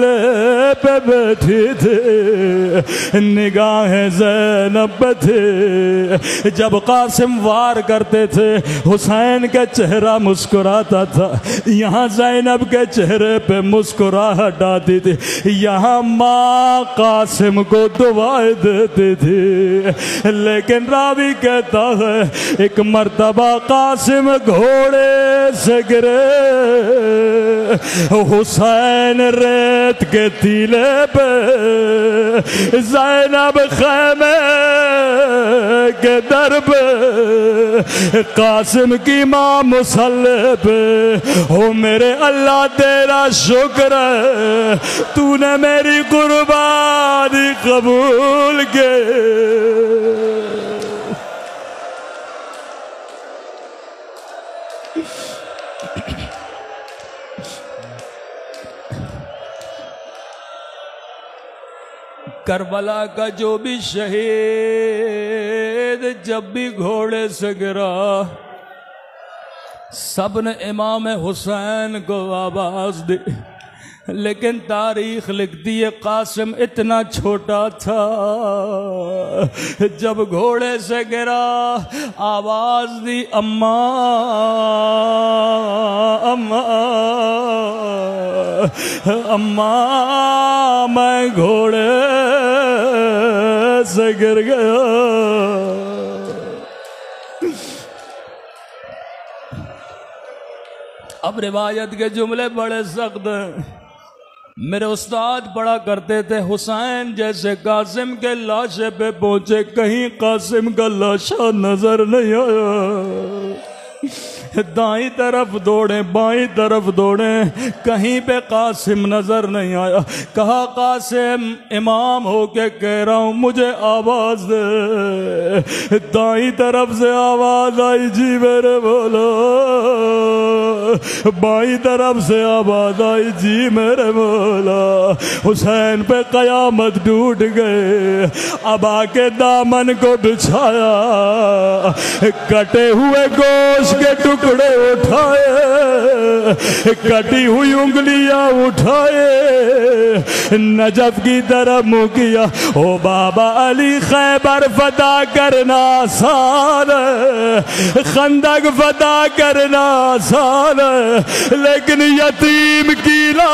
पे बैठी थी निगाहें जैनब थे थी जब कासिम वार करते थे हुसैन का चेहरा मुस्कुराता था यहाँ जैनब के चेहरे पे मुस्कुराहट आती थी यहाँ माँ कासिम को दुआएं देती थी लेकिन रावी कहता है एक मर्तबा कासिम घोड़े से गिरे हुसैन रेत के तीले पे जैनब खैमे के दर पे कासिम की माँ मुसल्ले पे हो मेरे अल्लाह तेरा शुक्र तूने मेरी कुर्बानी कबूल के करबला का जो भी शहीद जब भी घोड़े से गिरा सबने इमाम हुसैन को आवाज दी लेकिन तारीख लिखती है कासिम इतना छोटा था जब घोड़े से गिरा आवाज दी अम्मा अम्मा अम्मा मैं घोड़े से गिर गया अब रिवायत के जुमले बड़े सख्त हैं मेरे उस्ताद पढ़ा करते थे हुसैन जैसे कासिम के लाशे पे पहुंचे कहीं कासिम का लाशा नजर नहीं आया दाई तरफ दौड़े बाई तरफ दौड़े कहीं पे कासिम नजर नहीं आया कहा कासिम इमाम होके कह रहा हूं मुझे आवाज दे दाई तरफ से आवाज आई जी मेरे बोलो बाई तरफ से आवाज आई जी मेरे बोला हुसैन पे कयामत टूट गए अब आके दामन को बिछाया कटे हुए गोश लाश के टुकड़े उठाए कटी हुई उंगलियां उठाए नजब की तरफ मुकिया ओ बाबा अली खैबर फता करना आसान खंदक फता करना आसान लेकिन यतीम की ला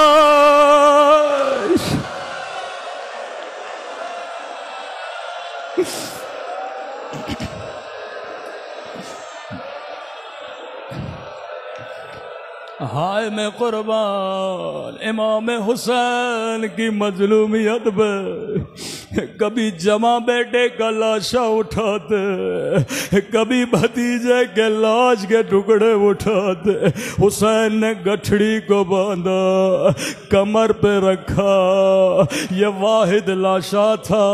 हाय में कुर्बान इमाम हुसैन की मजलूमियत पे कभी जमा बेटे का लाशा उठाते कभी भतीजे के लाश के टुकड़े उठाते हुसैन ने गठड़ी को बांधा कमर पे रखा ये वाहिद लाशा था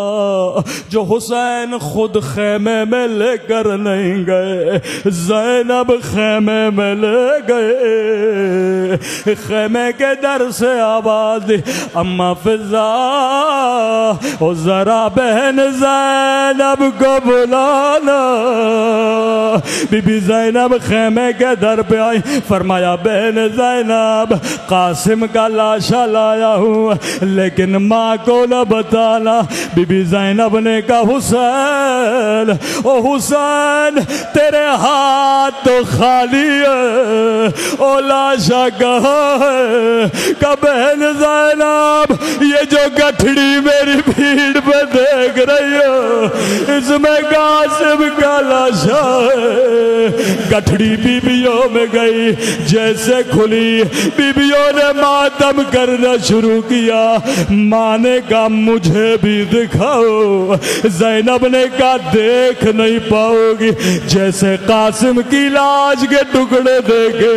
जो हुसैन खुद खेमे में लेकर नहीं गए जैनब खेमे में ले गए खेमे के दर से आवाज अम्मा फिजा ओ जरा बहन जैनब को बुलाना बीबी जैनब खेमे के दर पे आई फरमाया बहन जैनब कासिम का लाशा लाया हूँ लेकिन माँ को न बताना बीबी जैनब ने कहा हुसैन ओ हुसैन तेरे हाथ तो खाली है ओला तमाशा है कबहन जैनाब ये जो गठड़ी मेरी भीड़ पे देख रही हो इसमें कासिम का लाशा है गठड़ी बीबियों में गई जैसे खुली बीबियों ने मातम करना शुरू किया माने का मुझे भी दिखाओ जैनब ने कहा देख नहीं पाओगी जैसे कासिम की लाश के टुकड़े देखे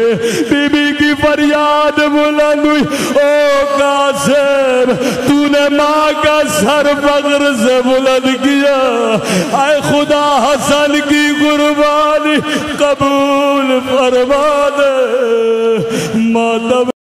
बीबी बीबी की फरियाद बुलंद हुई ओ कासिम तूने माँ का सर फख्र से बुलंद किया आए खुदा हसन की कुर्बानी कबूल फरमा दे मातब